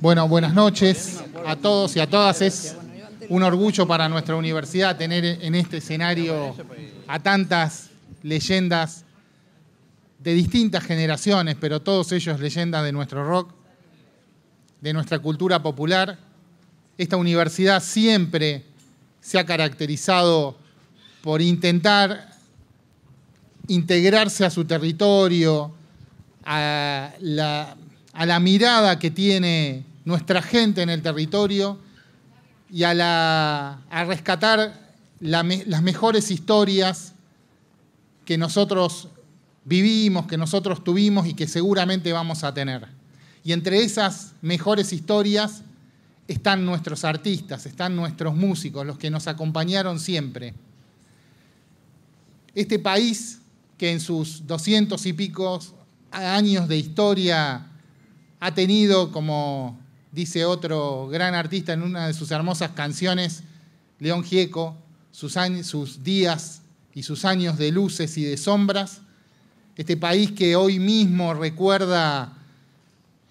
Bueno, buenas noches a todos y a todas. Es un orgullo para nuestra universidad tener en este escenario a tantas leyendas de distintas generaciones, pero todos ellos leyendas de nuestro rock, de nuestra cultura popular. Esta universidad siempre se ha caracterizado por intentar integrarse a su territorio, a la, a la mirada que tiene nuestra gente en el territorio y a, rescatar las mejores historias que nosotros vivimos, que nosotros tuvimos y que seguramente vamos a tener. Y entre esas mejores historias están nuestros artistas, están nuestros músicos, los que nos acompañaron siempre. Este país que en sus doscientos y pico años de historia ha tenido como dice otro gran artista en una de sus hermosas canciones, León Gieco, sus, días y sus años de luces y de sombras, este país que hoy mismo recuerda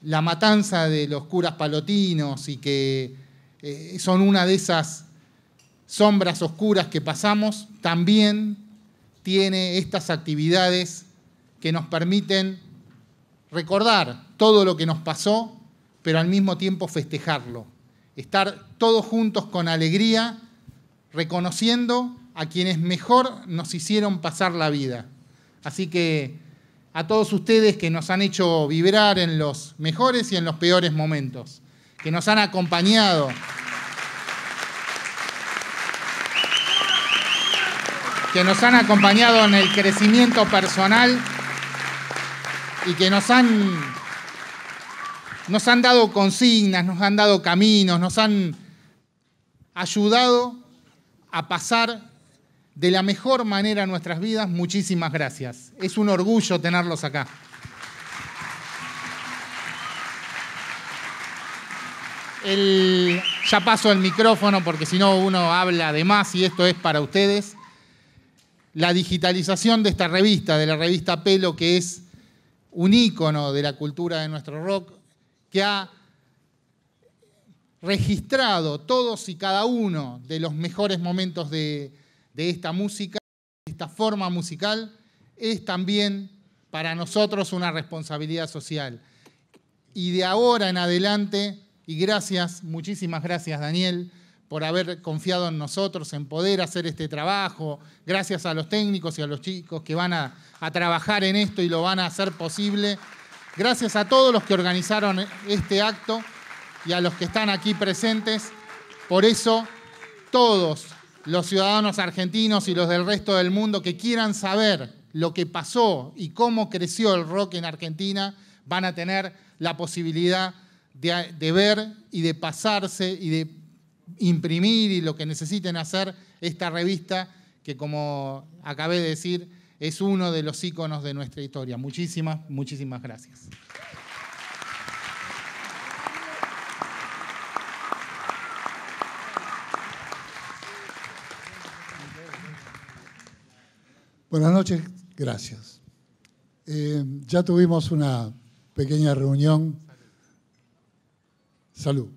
la matanza de los curas palotinos y que eh, son una de esas sombras oscuras que pasamos, también tiene estas actividades que nos permiten recordar todo lo que nos pasó pero al mismo tiempo festejarlo. Estar todos juntos con alegría, reconociendo a quienes mejor nos hicieron pasar la vida. Así que a todos ustedes que nos han hecho vibrar en los mejores y en los peores momentos, que nos han acompañado, que nos han acompañado en el crecimiento personal y que nos han nos han dado consignas, nos han dado caminos, nos han ayudado a pasar de la mejor manera nuestras vidas. Muchísimas gracias. Es un orgullo tenerlos acá. ya paso el micrófono porque si no uno habla de más y esto es para ustedes. La digitalización de esta revista, de la revista Pelo, que es un ícono de la cultura de nuestro rock, que ha registrado todos y cada uno de los mejores momentos de, esta música, de esta forma musical, es también para nosotros una responsabilidad social. Y de ahora en adelante, y gracias, muchísimas gracias Daniel, por haber confiado en nosotros, en poder hacer este trabajo, gracias a los técnicos y a los chicos que van a trabajar en esto y lo van a hacer posible. Gracias a todos los que organizaron este acto y a los que están aquí presentes. Por eso, todos los ciudadanos argentinos y los del resto del mundo que quieran saber lo que pasó y cómo creció el rock en Argentina van a tener la posibilidad de, ver y de pasarse y de imprimir y lo que necesiten hacer esta revista que como acabé de decir es uno de los íconos de nuestra historia. Muchísimas, muchísimas gracias. Buenas noches, gracias. Eh, ya tuvimos una pequeña reunión. Salud.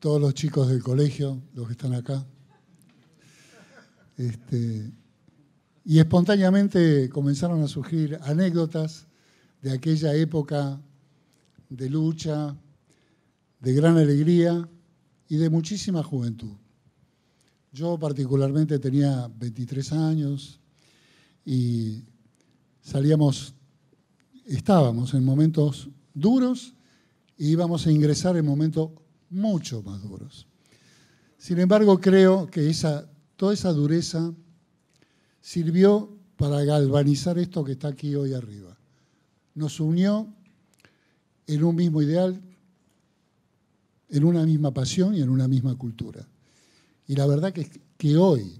Todos los chicos del colegio, los que están acá. Este, y espontáneamente comenzaron a surgir anécdotas de aquella época de lucha, de gran alegría y de muchísima juventud. Yo particularmente tenía 23 años y salíamos, estábamos en momentos duros y íbamos a ingresar en momentos mucho más duros. Sin embargo, creo que esa, toda esa dureza sirvió para galvanizar esto que está aquí hoy arriba. Nos unió en un mismo ideal, en una misma pasión y en una misma cultura. Y la verdad que, que hoy,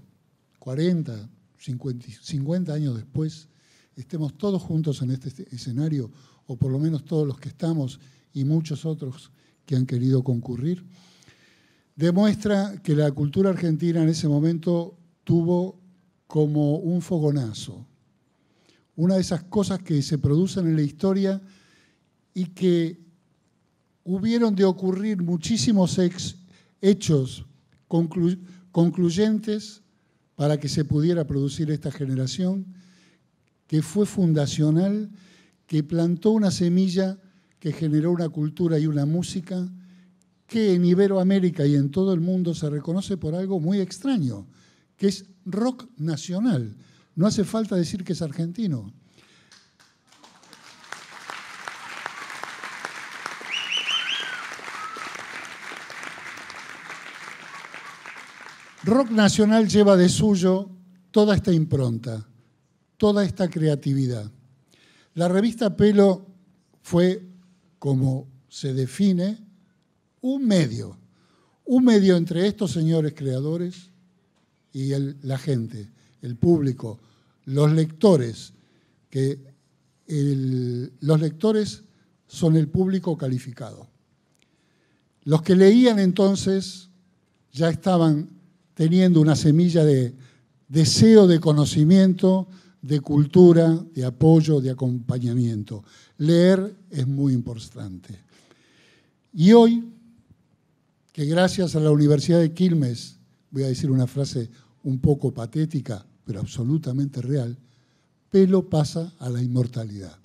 40, 50, 50 años después, estemos todos juntos en este escenario, o por lo menos todos los que estamos y muchos otros que han querido concurrir, demuestra que la cultura argentina en ese momento tuvo como un fogonazo, una de esas cosas que se producen en la historia y que hubieron de ocurrir muchísimos hechos concluyentes para que se pudiera producir esta generación, que fue fundacional, que plantó una semilla, que generó una cultura y una música, que en Iberoamérica y en todo el mundo se reconoce por algo muy extraño, que es rock nacional. No hace falta decir que es argentino. Rock nacional lleva de suyo toda esta impronta, toda esta creatividad. La revista Pelo fue, como se define, un medio, un medio entre estos señores creadores y la gente, el público, los lectores, que los lectores son el público calificado. Los que leían entonces ya estaban teniendo una semilla de deseo de conocimiento, de cultura, de apoyo, de acompañamiento. Leer es muy importante. Y hoy, que gracias a la Universidad de Quilmes, voy a decir una frase un poco patética, pero absolutamente real, pero pasa a la inmortalidad.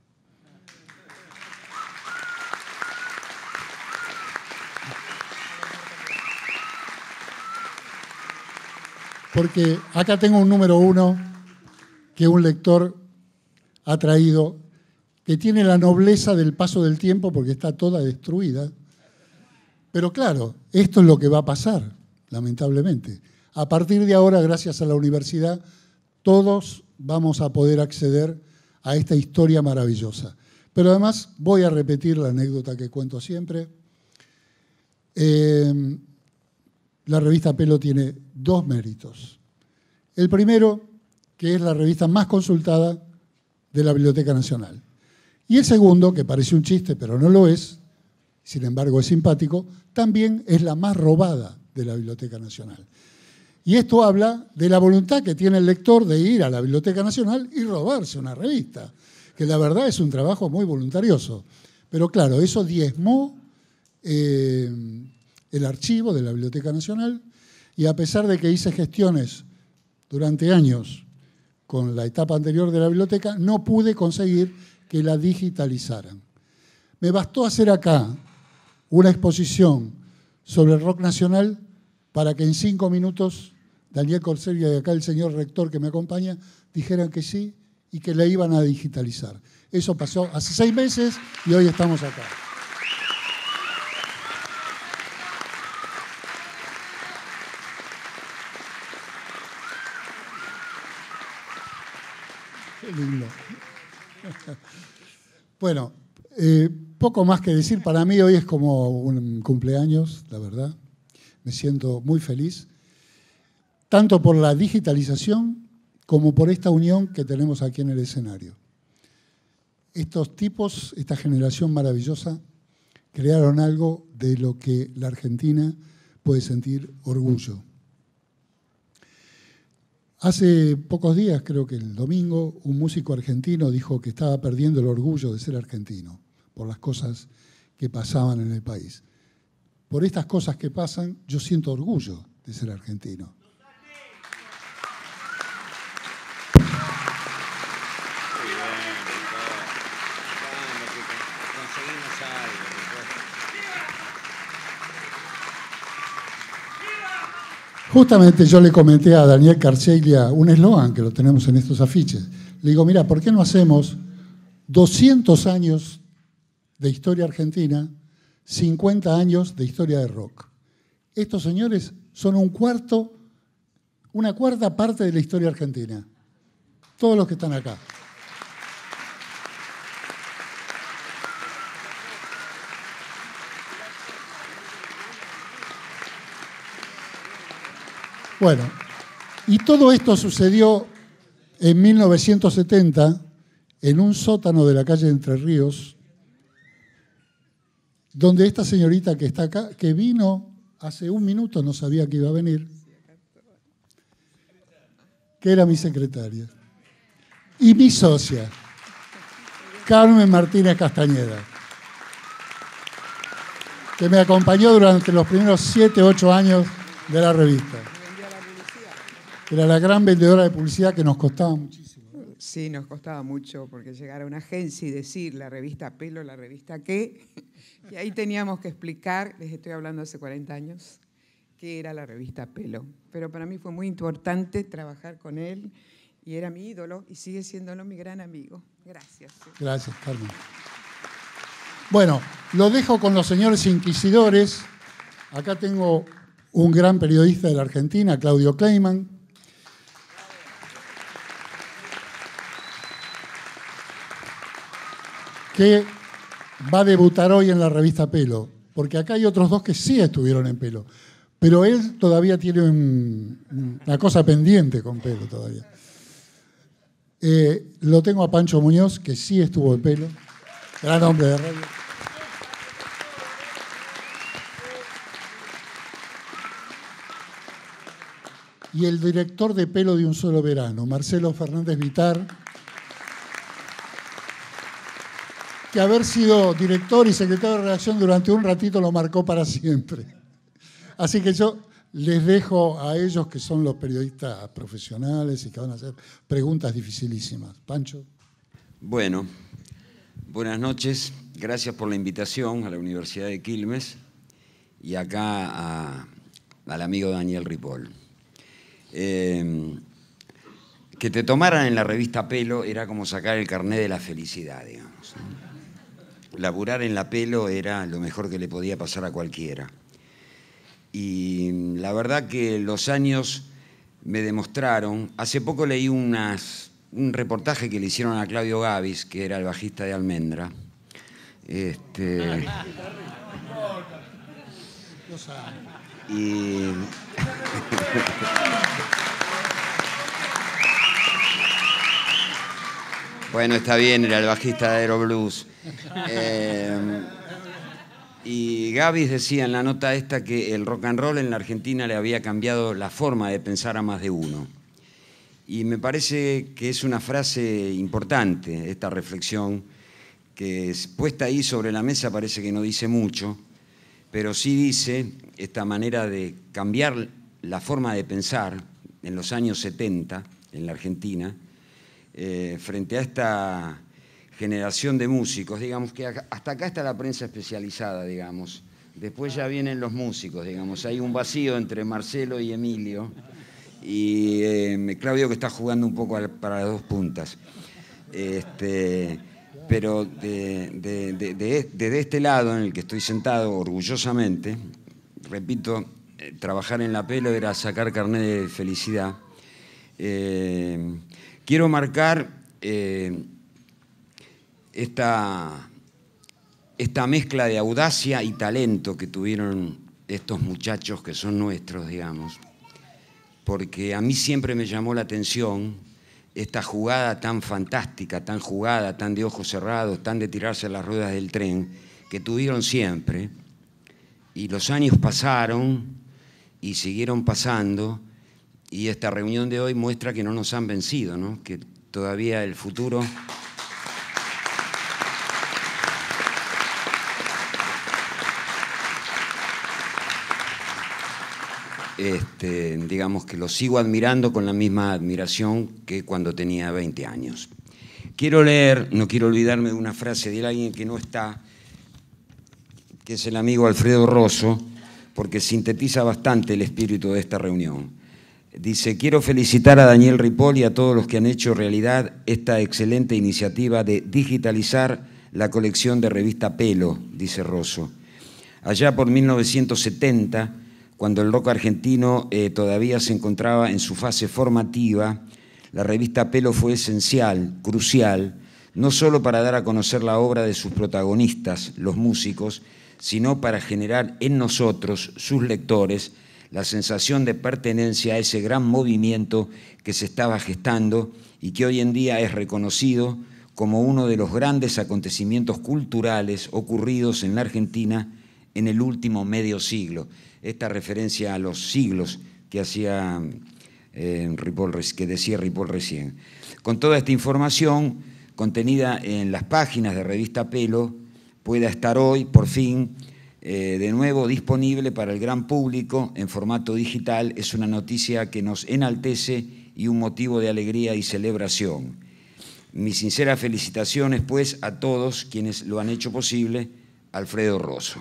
Porque acá tengo un número uno que un lector ha traído, que tiene la nobleza del paso del tiempo porque está toda destruida. Pero claro, esto es lo que va a pasar, lamentablemente. A partir de ahora, gracias a la universidad, todos vamos a poder acceder a esta historia maravillosa. Pero además voy a repetir la anécdota que cuento siempre. Eh, la revista Pelo tiene dos méritos. El primero, que es la revista más consultada de la Biblioteca Nacional. Y el segundo, que parece un chiste, pero no lo es, sin embargo es simpático, también es la más robada de la Biblioteca Nacional. Y esto habla de la voluntad que tiene el lector de ir a la Biblioteca Nacional y robarse una revista, que la verdad es un trabajo muy voluntarioso. Pero claro, eso diezmó eh, el archivo de la Biblioteca Nacional y a pesar de que hice gestiones durante años con la etapa anterior de la biblioteca, no pude conseguir que la digitalizaran. Me bastó hacer acá una exposición sobre el rock nacional para que en cinco minutos Daniel Corselia y acá el señor rector que me acompaña dijeran que sí y que la iban a digitalizar. Eso pasó hace seis meses y hoy estamos acá. Qué lindo. Bueno, eh, poco más que decir. Para mí hoy es como un cumpleaños, la verdad siento muy feliz, tanto por la digitalización como por esta unión que tenemos aquí en el escenario. Estos tipos, esta generación maravillosa, crearon algo de lo que la Argentina puede sentir orgullo. Hace pocos días, creo que el domingo, un músico argentino dijo que estaba perdiendo el orgullo de ser argentino por las cosas que pasaban en el país por estas cosas que pasan, yo siento orgullo de ser argentino. Justamente yo le comenté a Daniel Carcheglia un eslogan que lo tenemos en estos afiches. Le digo, mira, ¿por qué no hacemos 200 años de historia argentina 50 años de historia de rock. Estos señores son un cuarto, una cuarta parte de la historia argentina. Todos los que están acá. Bueno, y todo esto sucedió en 1970 en un sótano de la calle Entre Ríos, donde esta señorita que está acá, que vino hace un minuto, no sabía que iba a venir, que era mi secretaria y mi socia, Carmen Martínez Castañeda, que me acompañó durante los primeros siete ocho años de la revista. Era la gran vendedora de publicidad que nos costaba muchísimo. Sí, nos costaba mucho porque llegar a una agencia y decir la revista Pelo, la revista qué, y ahí teníamos que explicar, les estoy hablando hace 40 años, qué era la revista Pelo. Pero para mí fue muy importante trabajar con él y era mi ídolo y sigue siéndolo mi gran amigo. Gracias. Gracias, Carmen. Bueno, lo dejo con los señores inquisidores. Acá tengo un gran periodista de la Argentina, Claudio Kleiman que va a debutar hoy en la revista Pelo, porque acá hay otros dos que sí estuvieron en Pelo, pero él todavía tiene una cosa pendiente con Pelo todavía. Eh, lo tengo a Pancho Muñoz, que sí estuvo en Pelo, gran hombre de radio. Y el director de Pelo de un solo verano, Marcelo Fernández Vitar que haber sido director y secretario de redacción durante un ratito lo marcó para siempre. Así que yo les dejo a ellos que son los periodistas profesionales y que van a hacer preguntas dificilísimas. Pancho. Bueno, buenas noches. Gracias por la invitación a la Universidad de Quilmes y acá al amigo Daniel Ripoll. Em, que te tomaran en la revista Pelo era como sacar el carné de la felicidad, digamos laburar en la pelo era lo mejor que le podía pasar a cualquiera. Y la verdad que los años me demostraron, hace poco leí un reportaje que le hicieron a Claudio Gavis, que era el bajista de Almendra. Este, bueno, está bien, era el bajista de Aeroblues. Eh, y Gavis decía en la nota esta que el rock and roll en la Argentina le había cambiado la forma de pensar a más de uno. Y me parece que es una frase importante esta reflexión que puesta ahí sobre la mesa parece que no dice mucho, pero sí dice esta manera de cambiar la forma de pensar en los años 70 en la Argentina eh, frente a esta generación de músicos, digamos que hasta acá está la prensa especializada, digamos. Después ya vienen los músicos, digamos. Hay un vacío entre Marcelo y Emilio y em, Claudio que está jugando un poco para las dos puntas. Este, pero de, este lado en el que estoy sentado orgullosamente, repito, eh, trabajar en la pelo era sacar carnet de felicidad. Em, quiero marcar eh, esta, esta mezcla de audacia y talento que tuvieron estos muchachos que son nuestros, digamos, porque a mí siempre me llamó la atención esta jugada tan fantástica, tan jugada, tan de ojos cerrados, tan de tirarse a las ruedas del tren, que tuvieron siempre. Y los años pasaron y siguieron pasando, y esta reunión de hoy muestra que no nos han vencido, que todavía el futuro... este, digamos que lo sigo admirando con la misma admiración que cuando tenía 20 años. Quiero leer, no quiero olvidarme de una frase de alguien que no está, que es el amigo Alfredo Rosso, porque sintetiza bastante el espíritu de esta reunión. Dice, quiero felicitar a Daniel Ripoll y a todos los que han hecho realidad esta excelente iniciativa de digitalizar la colección de revista Pelo, dice Rosso. Allá por 1970 cuando el rock argentino eh, todavía se encontraba en su fase formativa, la revista Pelo fue esencial, crucial, no solo para dar a conocer la obra de sus protagonistas, los músicos, sino para generar en nosotros, sus lectores, la sensación de pertenencia a ese gran movimiento que se estaba gestando y que hoy en día es reconocido como uno de los grandes acontecimientos culturales ocurridos en la Argentina en el último medio siglo esta referencia a los siglos que hacía eh, que decía Ripoll recién. Con toda esta información contenida en las páginas de Revista Pelo, pueda estar hoy, por fin, eh, de nuevo disponible para el gran público en formato digital, es una noticia que nos enaltece y un motivo de alegría y celebración. Mis sinceras felicitaciones, pues, a todos quienes lo han hecho posible, Alfredo Rosso.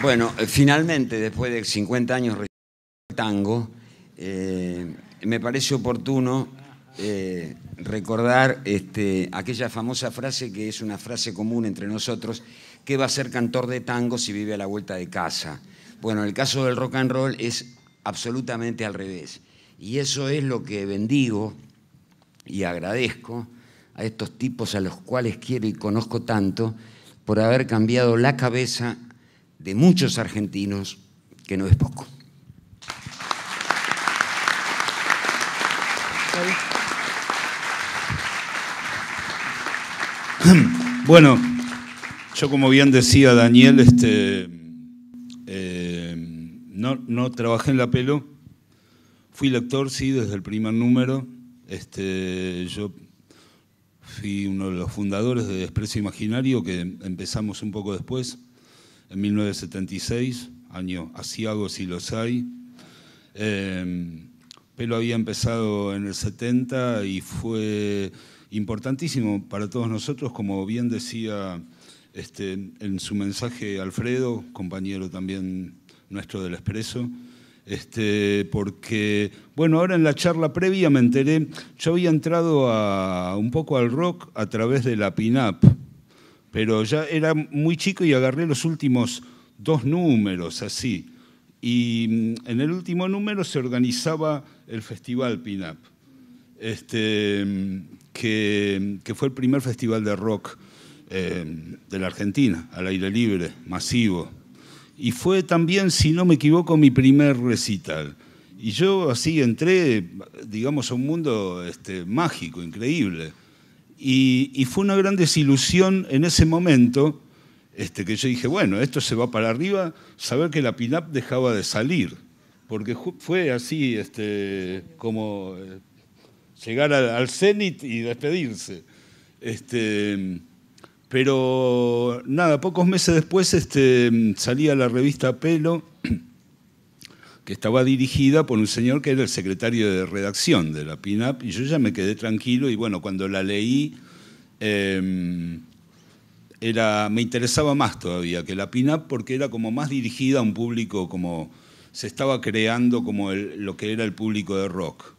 Bueno, eh, finalmente, después de 50 años de tango, eh, me parece oportuno eh, recordar este, aquella famosa frase que es una frase común entre nosotros, ¿qué va a ser cantor de tango si vive a la vuelta de casa? Bueno, el caso del rock and roll es absolutamente al revés. Y eso es lo que bendigo y agradezco a estos tipos a los cuales quiero y conozco tanto por haber cambiado la cabeza de muchos argentinos, que no es poco. Bueno, yo como bien decía Daniel, este, eh, no, no, trabajé en la pelo, fui lector, sí, desde el primer número. Este, yo fui uno de los fundadores de Expreso Imaginario, que empezamos un poco después en 1976, año asiago si los hay. Eh, em, Pelo había empezado en el 70 y fue importantísimo para todos nosotros, como bien decía este, en su mensaje Alfredo, compañero también nuestro del Expreso. Este, porque, bueno, ahora en la charla previa me enteré, yo había entrado a, un poco al rock a través de la pin-up, pero ya era muy chico y agarré los últimos dos números así. Y mm, en el último número se organizaba el Festival Pinup, este, mm, que, fue el primer festival de rock em, de la Argentina, al aire libre, masivo. Y fue también, si no me equivoco, mi primer recital. Y yo así entré, digamos, a un mundo este, mágico, increíble y, fue una gran desilusión en ese momento este, que yo dije, bueno, esto se va para arriba, saber que la PINAP dejaba de salir, porque fue así este, como eh, llegar al, CENIT y despedirse. Este, pero nada, pocos meses después este, salía la revista Pelo que estaba dirigida por un señor que era el secretario de redacción de la PINAP, y yo ya me quedé tranquilo, y bueno, cuando la leí, em, era, me interesaba más todavía que la PINAP porque era como más dirigida a un público como se estaba creando como lo que era el público de rock.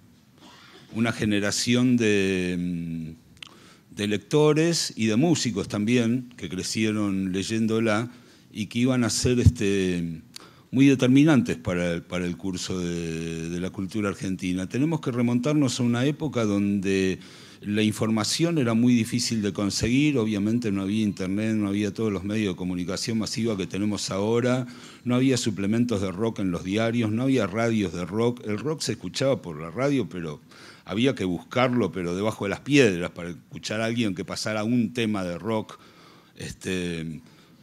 Una generación de, em, de, lectores y de músicos también que crecieron leyéndola y que iban a ser este, muy determinantes para el, para el curso de, la cultura argentina. Tenemos que remontarnos a una época donde la información era muy difícil de conseguir, obviamente no había internet, no había todos los medios de comunicación masiva que tenemos ahora, no había suplementos de rock en los diarios, no había radios de rock, el rock se escuchaba por la radio, pero había que buscarlo, pero debajo de las piedras, para escuchar a alguien que pasara un tema de rock. Este,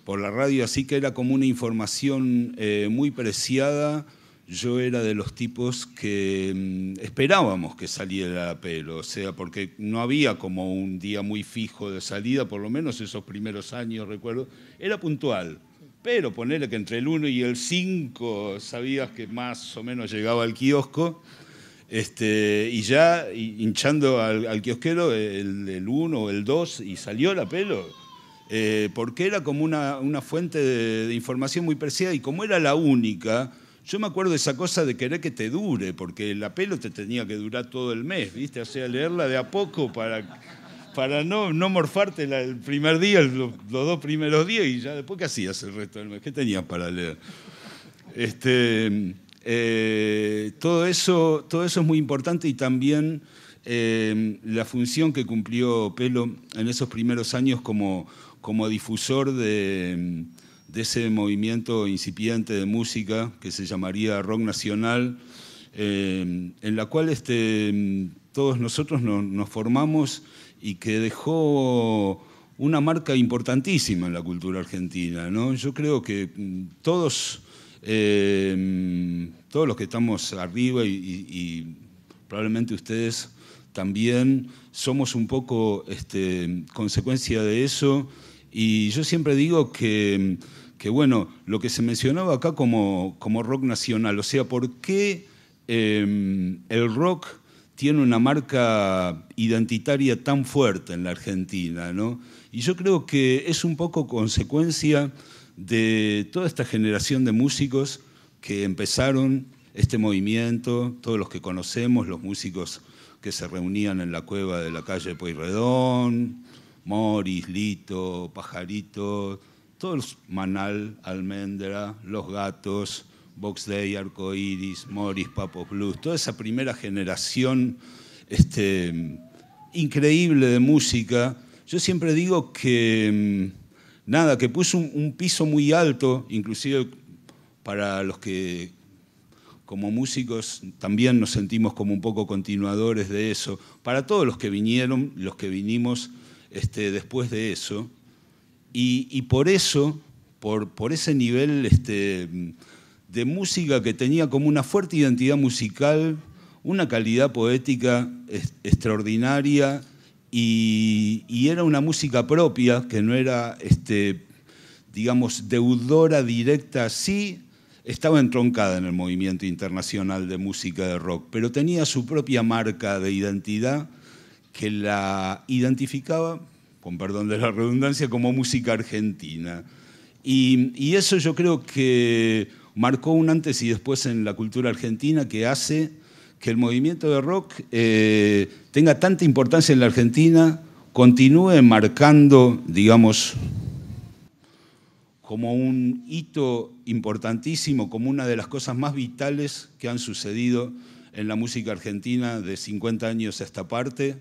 por la radio, así que era como una información eh, muy preciada. Yo era de los tipos que mm, esperábamos que saliera la pelo, o sea, porque no había como un día muy fijo de salida, por lo menos esos primeros años, recuerdo, era puntual. Pero ponerle que entre el 1 y el 5 sabías que más o menos llegaba al kiosco. Este, y ya hinchando al, al kiosquero el 1 o el 2 y salió la pelo eh, porque era como una, fuente de, información muy preciada y como era la única, yo me acuerdo de esa cosa de querer que te dure, porque la pelo te tenía que durar todo el mes, ¿viste? O sea, leerla de a poco para, para no, no morfarte el primer día, los, dos primeros días y ya después, ¿qué hacías el resto del mes? ¿Qué tenías para leer? Este, eh, todo, eso, todo eso es muy importante y también eh, la función que cumplió Pelo en esos primeros años como como difusor de, ese movimiento incipiente de música que se llamaría rock nacional, eh, en la cual este, todos nosotros nos, formamos y que dejó una marca importantísima en la cultura argentina. ¿no? Yo creo que mm, todos, eh, mm, todos los que estamos arriba y, probablemente ustedes también somos un poco este, consecuencia de eso y yo siempre digo que, bueno, lo que se mencionaba acá como, como rock nacional, o sea, ¿por qué em, el rock tiene una marca identitaria tan fuerte en la Argentina, ¿no? Y yo creo que es un poco consecuencia de toda esta generación de músicos que empezaron este movimiento, todos los que conocemos, los músicos que se reunían en la cueva de la calle Pueyrredón, Moris, Lito, Pajarito, todos, Manal, Almendra, Los Gatos, Box Day, Arcoiris, Morris, Papo Blues, toda esa primera generación este, increíble de música. Yo siempre digo que, mm, nada, que puso un piso muy alto, inclusive para los que como músicos también nos sentimos como un poco continuadores de eso, para todos los que vinieron, los que vinimos este, después de eso. Y, por eso, por, ese nivel este, de música que tenía como una fuerte identidad musical, una calidad poética extraordinaria y, era una música propia que no era, este, digamos, deudora directa, sí estaba entroncada en el movimiento internacional de música de rock, pero tenía su propia marca de identidad que la identificaba, con perdón de la redundancia, como música argentina. Y, eso yo creo que marcó un antes y después en la cultura argentina que hace que el movimiento de rock eh, tenga tanta importancia en la Argentina, continúe marcando, digamos, como un hito importantísimo, como una de las cosas más vitales que han sucedido en la música argentina de 50 años a esta parte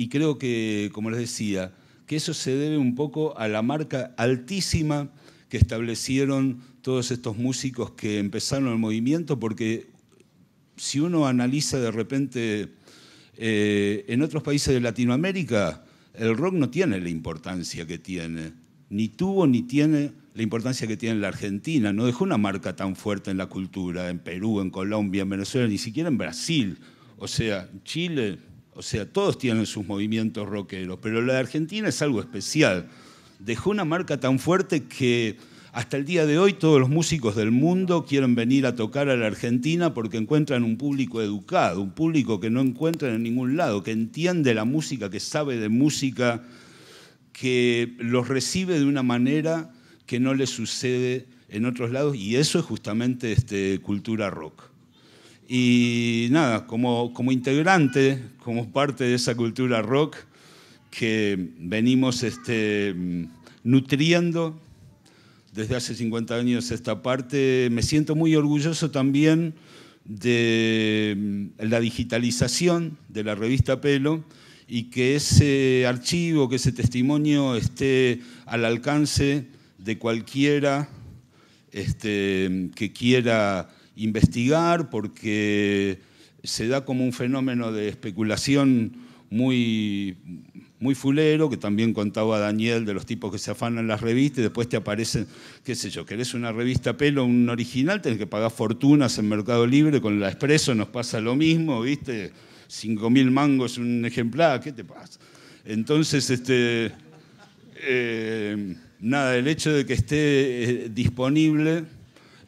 y creo que, como les decía, que eso se debe un poco a la marca altísima que establecieron todos estos músicos que empezaron el movimiento, porque si uno analiza de repente eh, en otros países de Latinoamérica, el rock no tiene la importancia que tiene, ni tuvo ni tiene la importancia que tiene en la Argentina, no dejó una marca tan fuerte en la cultura, en Perú, en Colombia, en Venezuela, ni siquiera en Brasil, o sea, Chile o sea, todos tienen sus movimientos rockeros, pero la de Argentina es algo especial. Dejó una marca tan fuerte que hasta el día de hoy todos los músicos del mundo quieren venir a tocar a la Argentina porque encuentran un público educado, un público que no encuentran en ningún lado, que entiende la música, que sabe de música, que los recibe de una manera que no les sucede en otros lados y eso es justamente este, cultura rock. Y nada, como, como integrante, como parte de esa cultura rock que venimos este, nutriendo desde hace 50 años esta parte, me siento muy orgulloso también de mm, la digitalización de la revista Pelo y que ese archivo, que ese testimonio esté al alcance de cualquiera este, que quiera investigar porque se da como un fenómeno de especulación muy, muy fulero, que también contaba Daniel de los tipos que se afanan las revistas y después te aparecen, qué sé yo, querés una revista pelo, un original, tenés que pagar fortunas en Mercado Libre, con la Expreso nos pasa lo mismo, ¿viste? 5.000 mangos un ejemplar, ¿qué te pasa? Entonces, este, eh, nada, el hecho de que esté eh, disponible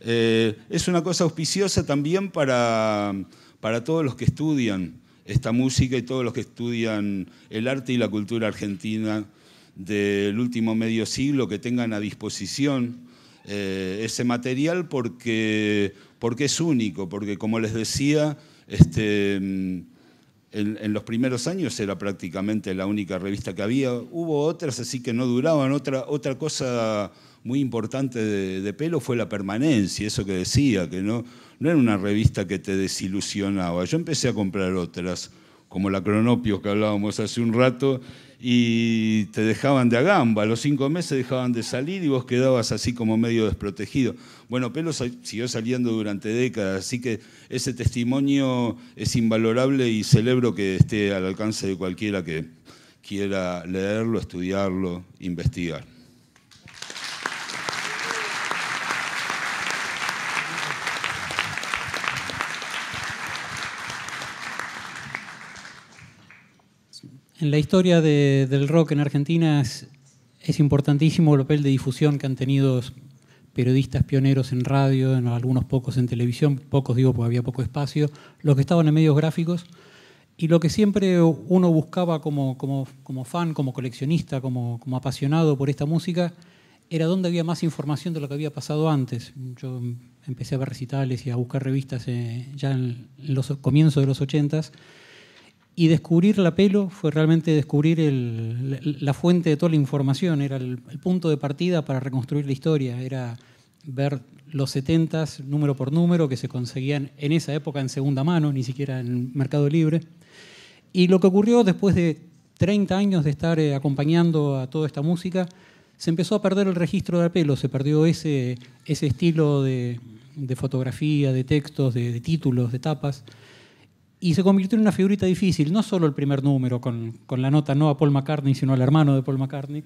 eh, es una cosa auspiciosa también para, para todos los que estudian esta música y todos los que estudian el arte y la cultura argentina del último medio siglo, que tengan a disposición eh, ese material porque, porque es único, porque como les decía, este, en, los primeros años era prácticamente la única revista que había. Hubo otras así que no duraban. Otra, otra cosa muy importante de, pelo fue la permanencia, eso que decía, que no, no era una revista que te desilusionaba. Yo empecé a comprar otras, como la Cronopios que hablábamos hace un rato, y te dejaban de agamba. A los cinco meses dejaban de salir y vos quedabas así como medio desprotegido. Bueno, Pelo siguió saliendo durante décadas, así que ese testimonio es invalorable y celebro que esté al alcance de cualquiera que quiera leerlo, estudiarlo, investigar. En la historia del rock en Argentina es, importantísimo el papel de difusión que han tenido periodistas pioneros en radio, en algunos pocos en televisión, pocos digo porque había poco espacio, los que estaban en medios gráficos. Y lo que siempre uno buscaba como, fan, como coleccionista, como, apasionado por esta música, era dónde había más información de lo que había pasado antes. Yo empecé a ver recitales y a buscar revistas eh, ya en los comienzos de los ochentas y descubrir la pelo fue realmente descubrir la, fuente de toda la información, era el, punto de partida para reconstruir la historia, era ver los 70 número por número que se conseguían en esa época en segunda mano, ni siquiera en Mercado Libre. Y lo que ocurrió después de 30 años de estar eh, acompañando a toda esta música, se empezó a perder el registro de La pelo, se perdió ese, estilo de, fotografía, de textos, de títulos, de tapas y se convirtió en una figurita difícil, no solo el primer número con, la nota no a Paul McCartney, sino al hermano de Paul McCartney,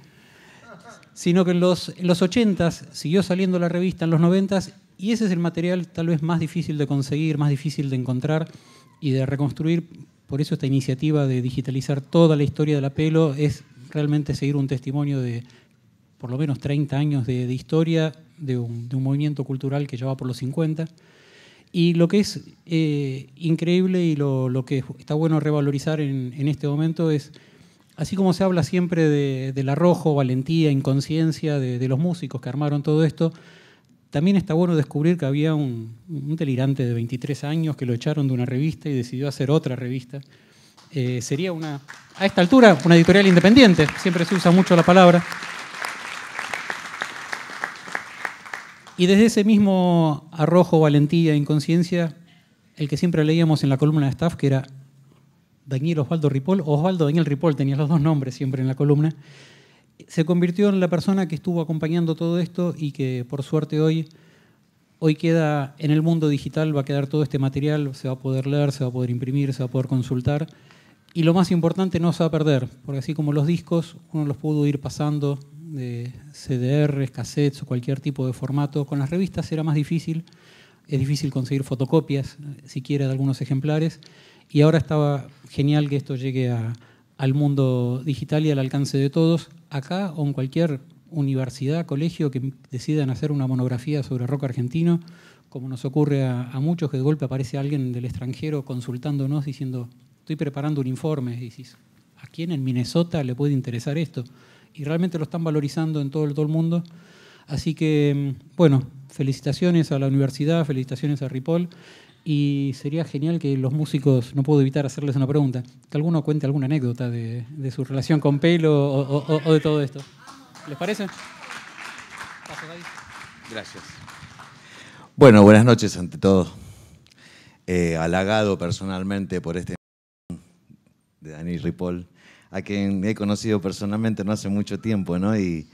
sino que en los, en los 80s siguió saliendo la revista, en los 90s, y ese es el material tal vez más difícil de conseguir, más difícil de encontrar y de reconstruir. Por eso esta iniciativa de digitalizar toda la historia de la pelo es realmente seguir un testimonio de por lo menos 30 años de, historia de un, movimiento cultural que ya por los 50 y lo que es eh, increíble y lo, que está bueno revalorizar en, este momento es, así como se habla siempre del arrojo, valentía, inconsciencia de, los músicos que armaron todo esto, también está bueno descubrir que había un, delirante de 23 años que lo echaron de una revista y decidió hacer otra revista. Eh, sería una, a esta altura, una editorial independiente, siempre se usa mucho la palabra. Y desde ese mismo arrojo, valentía, inconsciencia, el que siempre leíamos en la columna de staff, que era Daniel Osvaldo Ripoll, Osvaldo Daniel Ripoll, tenía los dos nombres siempre en la columna, se convirtió en la persona que estuvo acompañando todo esto y que por suerte hoy, hoy queda en el mundo digital, va a quedar todo este material, se va a poder leer, se va a poder imprimir, se va a poder consultar. Y lo más importante, no se va a perder, porque así como los discos, uno los pudo ir pasando de CDR, cassettes o cualquier tipo de formato. Con las revistas era más difícil, es difícil conseguir fotocopias, siquiera de algunos ejemplares, y ahora estaba genial que esto llegue al mundo digital y al alcance de todos, acá o en cualquier universidad, colegio que decidan hacer una monografía sobre rock argentino, como nos ocurre a, a muchos, que de golpe aparece alguien del extranjero consultándonos diciendo, estoy preparando un informe, y dices, ¿a quién en Minnesota le puede interesar esto? y realmente lo están valorizando en todo, todo el mundo. Así que, mm, bueno, felicitaciones a la universidad, felicitaciones a Ripoll. Y sería genial que los músicos, no puedo evitar hacerles una pregunta, que alguno cuente alguna anécdota de, su relación con Pelo o, de todo esto. ¿Les parece? Gracias. Bueno, buenas noches ante todo. Eh, halagado personalmente por este de Daniel Ripoll a quien he conocido personalmente no hace mucho tiempo, ¿no? Y,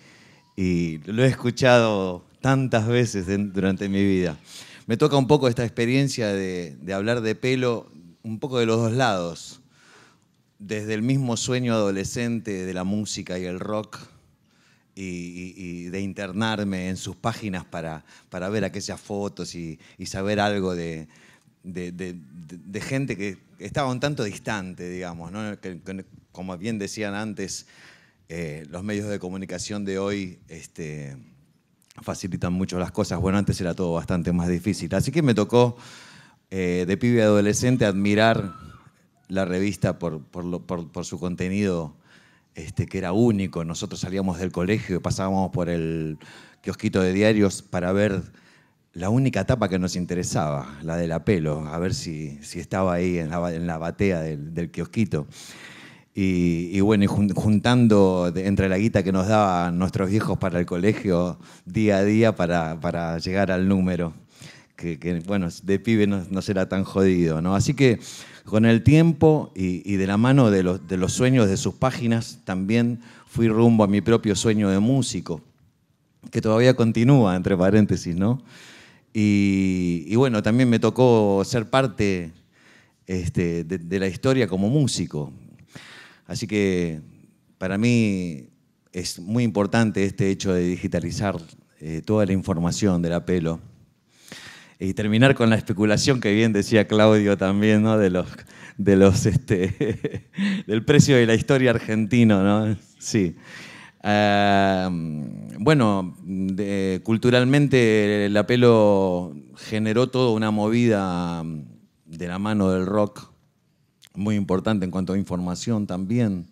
y lo he escuchado tantas veces durante mi vida. Me toca un poco esta experiencia de, de hablar de pelo, un poco de los dos lados, desde el mismo sueño adolescente de la música y el rock, y, de internarme en sus páginas para, para ver aquellas fotos y, y saber algo de, de, gente que estaba un tanto distante, digamos, ¿no? que, como bien decían antes, eh, los medios de comunicación de hoy este, facilitan mucho las cosas. Bueno, antes era todo bastante más difícil. Así que me tocó eh, de pibe adolescente admirar la revista por, su contenido este, que era único. Nosotros salíamos del colegio y pasábamos por el kiosquito de diarios para ver la única tapa que nos interesaba, la del apelo, a ver si, estaba ahí en la, batea del, del kiosquito. Y, bueno, juntando entre la guita que nos daban nuestros viejos para el colegio día a día para, llegar al número, que, bueno, de pibe no, será tan jodido, ¿no? Así que con el tiempo y, de la mano de los, sueños de sus páginas, también fui rumbo a mi propio sueño de músico, que todavía continúa, entre paréntesis, ¿no? Y, bueno, también me tocó ser parte este, de la historia como músico Así que para mí es muy importante este hecho de digitalizar eh, toda la información del apelo y terminar con la especulación que bien decía Claudio también, ¿no? De los, este, del precio de la historia argentina. ¿no? Sí. bueno, culturalmente el apelo generó toda una movida de la mano del rock muy importante en cuanto a información también.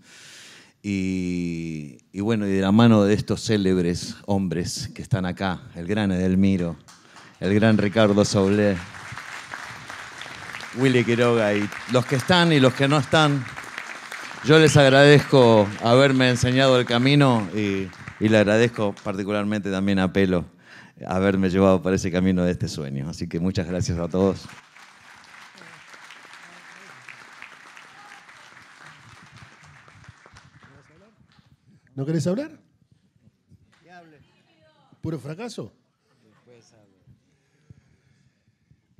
Y, bueno, y de la mano de estos célebres hombres que están acá, el gran Edelmiro, el gran Ricardo Soblé, Willy Quiroga y los que están y los que no están, yo les agradezco haberme enseñado el camino y, y le agradezco particularmente también a Pelo haberme llevado para ese camino de este sueño. Así que muchas gracias a todos. ¿No querés hablar? ¿Puro fracaso?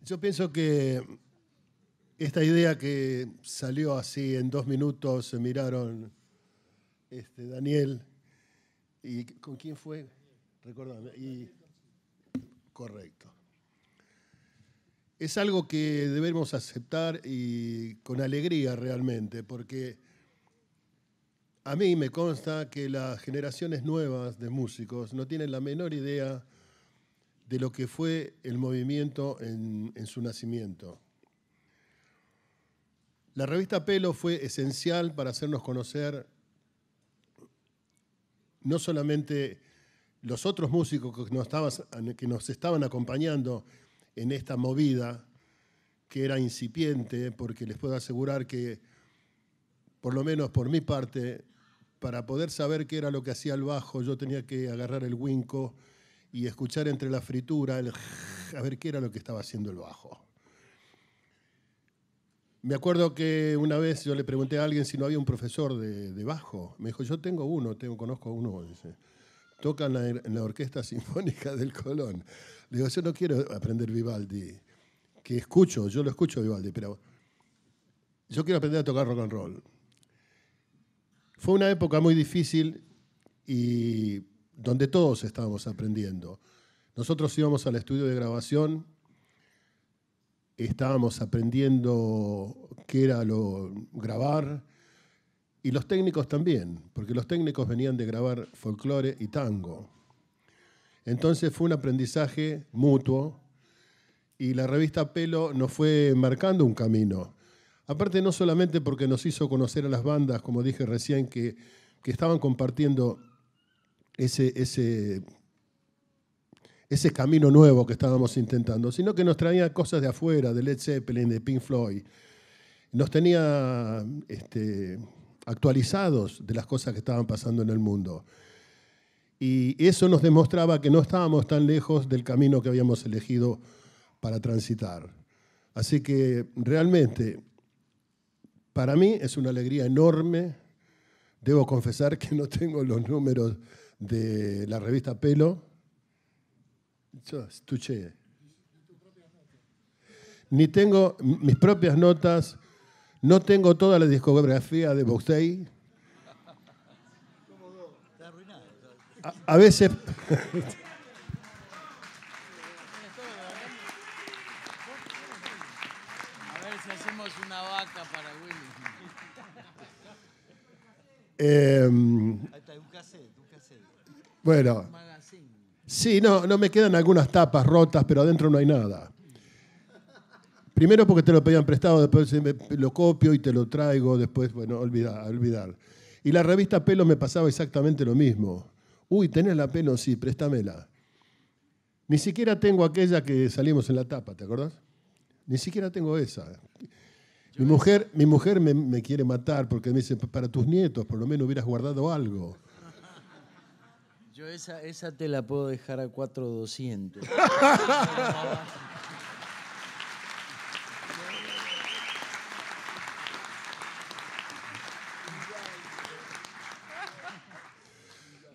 Yo pienso que esta idea que salió así en dos minutos, se miraron este, Daniel y ¿con quién fue? correcto. Es algo que debemos aceptar y con alegría realmente, porque a mí me consta que las generaciones nuevas de músicos no tienen la menor idea de lo que fue el movimiento en, su nacimiento. La revista Pelo fue esencial para hacernos conocer no solamente los otros músicos que nos, estaban acompañando en esta movida, que era incipiente, porque les puedo asegurar que por lo menos por mi parte, para poder saber qué era lo que hacía el bajo, yo tenía que agarrar el winco y escuchar entre la fritura a ver qué era lo que estaba haciendo el bajo. Me acuerdo que una vez yo le pregunté a alguien si no había un profesor de, bajo. Me dijo, yo tengo uno, tengo, conozco uno. Dice, toca en la, en la, Orquesta Sinfónica del Colón. Le digo, yo no quiero aprender Vivaldi, que escucho, yo lo escucho Vivaldi, pero yo quiero aprender a tocar rock and roll. Fue una época muy difícil y donde todos estábamos aprendiendo. Nosotros íbamos al estudio de grabación, estábamos aprendiendo qué era lo grabar y los técnicos también, porque los técnicos venían de grabar folclore y tango. Entonces fue un aprendizaje mutuo y la revista Pelo nos fue marcando un camino. Aparte, no solamente porque nos hizo conocer a las bandas, como dije recién, que, que estaban compartiendo ese, ese, ese camino nuevo que estábamos intentando, sino que nos traía cosas de afuera, de Led Zeppelin, de Pink Floyd. Nos tenía este, actualizados de las cosas que estaban pasando en el mundo. Y eso nos demostraba que no estábamos tan lejos del camino que habíamos elegido para transitar. Así que realmente para mí es una alegría enorme. Debo confesar que no tengo los números de la revista Pelo. Ni tengo mis propias notas. No tengo toda la discografía de Boxey. A veces. Em, bueno. Sí, no, no me quedan algunas tapas rotas, pero adentro no hay nada. Primero porque te lo pedían prestado, después lo copio y te lo traigo, después, bueno, olvidar, olvidar. Y la revista Pelo me pasaba exactamente lo mismo. Uy, ¿tenés la pelo? Sí, préstamela. Ni siquiera tengo aquella que salimos en la tapa, ¿te acordás? Ni siquiera tengo esa. Mi mujer, mi mujer me, quiere matar porque me dice, para tus nietos, por lo menos hubieras guardado algo. Yo esa, te la puedo dejar a 4200.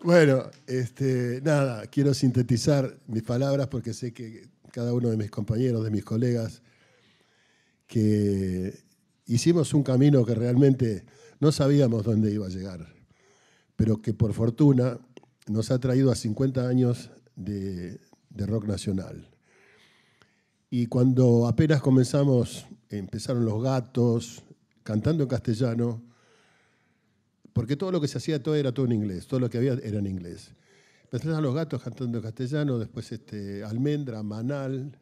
Bueno, este, nada, quiero sintetizar mis palabras porque sé que cada uno de mis compañeros, de mis colegas, que hicimos un camino que realmente no sabíamos dónde iba a llegar, pero que por fortuna nos ha traído a 50 años de, rock nacional. Y cuando apenas comenzamos, empezaron los gatos, cantando en castellano, porque todo lo que se hacía todo era todo en inglés, todo lo que había era en inglés. Empezaron los gatos cantando en castellano, después este, Almendra, Manal,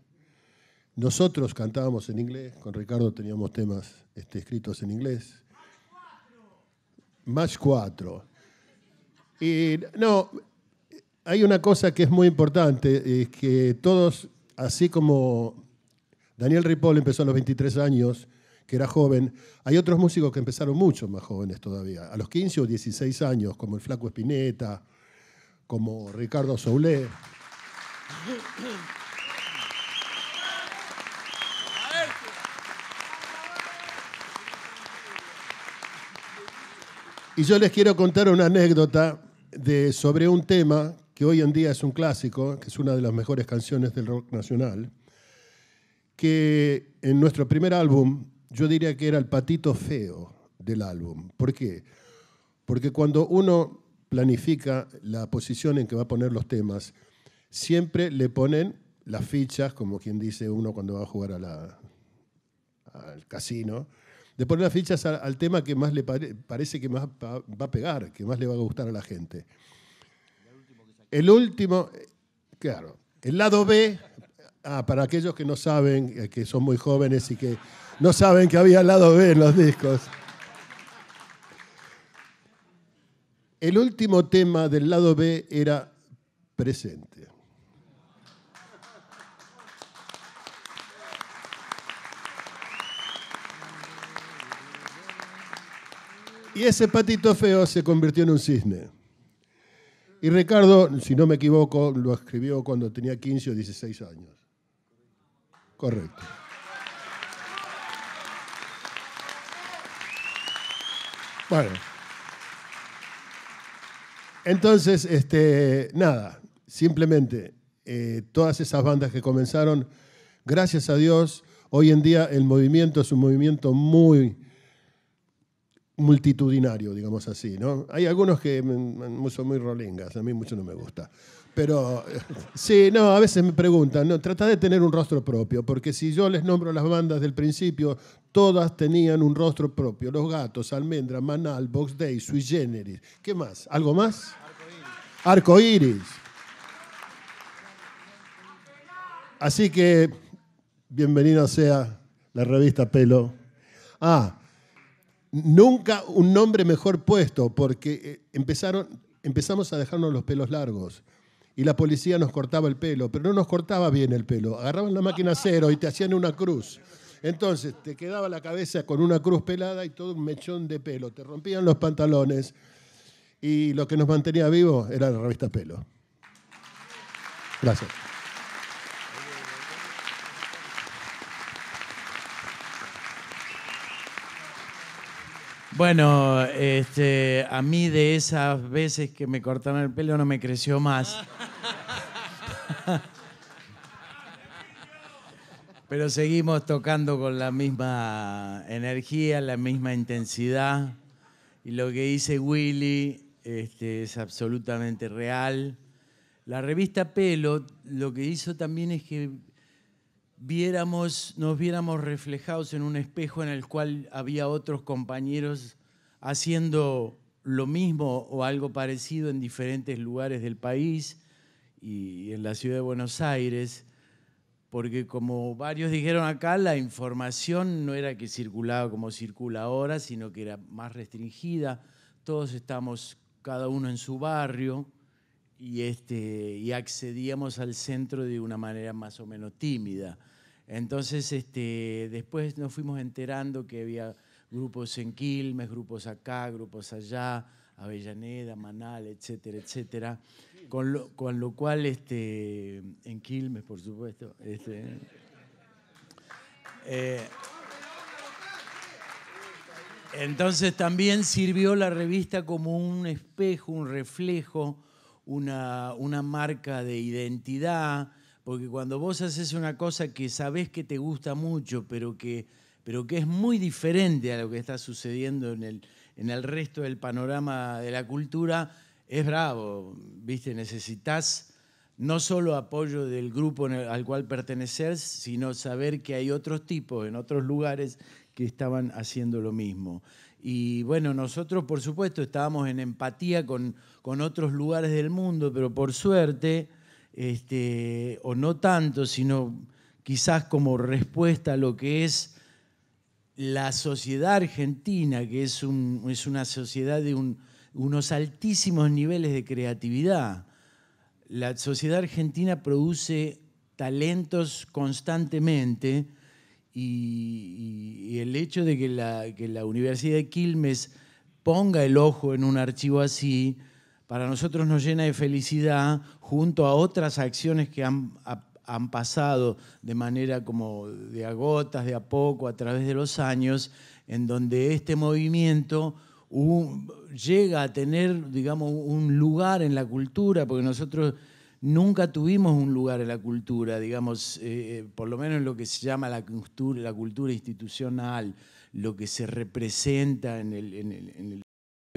nosotros cantábamos en inglés, con Ricardo teníamos temas este, escritos en inglés. Más cuatro. Y no, hay una cosa que es muy importante, es que todos, así como Daniel Ripoll empezó a los 23 años, que era joven, hay otros músicos que empezaron mucho más jóvenes todavía, a los 15 o 16 años, como el Flaco Espineta, como Ricardo Soulé. Y yo les quiero contar una anécdota sobre un tema que hoy en día es un clásico, que es una de las mejores canciones del rock nacional, que en nuestro primer álbum yo diría que era el patito feo del álbum. ¿Por qué? Porque cuando uno planifica la posición en que va a poner los temas, siempre le ponen las fichas, como quien dice uno cuando va a jugar al casino, de poner las fichas al, tema que más le parece que más va, a pegar, que más le va a gustar a la gente. El último, eh, claro, el lado B, ah, para aquellos que no saben, eh, que son muy jóvenes y que no saben que había lado B en los discos. El último tema del lado B era presente. Y ese patito feo se convirtió en un cisne. Y Ricardo, si no me equivoco, lo escribió cuando tenía 15 o 16 años. Correcto. Bueno. Entonces, este, nada, simplemente eh, todas esas bandas que comenzaron, gracias a Dios, hoy en día el movimiento es un movimiento muy multitudinario, digamos así, ¿no? Hay algunos que son muy rolingas, a mí mucho no me gusta. Pero sí, no, a veces me preguntan, no, trata de tener un rostro propio, porque si yo les nombro las bandas del principio, todas tenían un rostro propio. Los Gatos, Almendra, Manal, Box Day, Sui Generis. ¿Qué más? ¿Algo más? Arco iris. Así que bienvenido sea la revista Pelo. Ah, Nunca un nombre mejor puesto, porque eh, empezaron, empezamos a dejarnos los pelos largos. Y la policía nos cortaba el pelo, pero no nos cortaba bien el pelo. Agarraban la máquina cero y te hacían una cruz. Entonces te quedaba la cabeza con una cruz pelada y todo un mechón de pelo. Te rompían los pantalones. Y lo que nos mantenía vivo era la revista Pelo. Gracias. Bueno, este, a mí de esas veces que me cortaron el pelo no me creció más. Pero seguimos tocando con la misma energía, la misma intensidad. Y lo que dice Willy este, es absolutamente real. La revista Pelo lo que hizo también es que viéramos, nos viéramos reflejados en un espejo en el cual había otros compañeros haciendo lo mismo o algo parecido en diferentes lugares del país y en la ciudad de Buenos Aires, porque como varios dijeron acá, la información no era que circulaba como circula ahora, sino que era más restringida. Todos estamos cada uno en su barrio y, este, y accedíamos al centro de una manera más o menos tímida. Entonces, este, después nos fuimos enterando que había grupos en Quilmes, grupos acá, grupos allá, Avellaneda, Manal, etcétera, etcétera. Con lo, cual, este, en Quilmes, por supuesto. Este, ¿eh? Eh, entonces también sirvió la revista como un espejo, un reflejo, una marca de identidad porque cuando vos haces una cosa que sabés que te gusta mucho, pero que, pero que es muy diferente a lo que está sucediendo en el, en el resto del panorama de la cultura, es bravo, ¿viste? Necesitas no solo apoyo del grupo al cual perteneces, sino saber que hay otros tipos en otros lugares que estaban haciendo lo mismo. Y bueno, nosotros por supuesto estábamos en empatía con otros lugares del mundo, pero por suerte este, o no tanto, sino quizás como respuesta a lo que es la sociedad argentina, que es, una sociedad de unos altísimos niveles de creatividad. La sociedad argentina produce talentos constantemente y, el hecho de que la Universidad de Quilmes ponga el ojo en un archivo así, para nosotros nos llena de felicidad junto a otras acciones que han, han pasado de manera como de a gotas, de a poco, a través de los años, en donde este movimiento llega a tener, digamos, un lugar en la cultura, porque nosotros nunca tuvimos un lugar en la cultura, digamos, eh, eh, por lo menos en lo que se llama la cultura, institucional, lo que se representa en el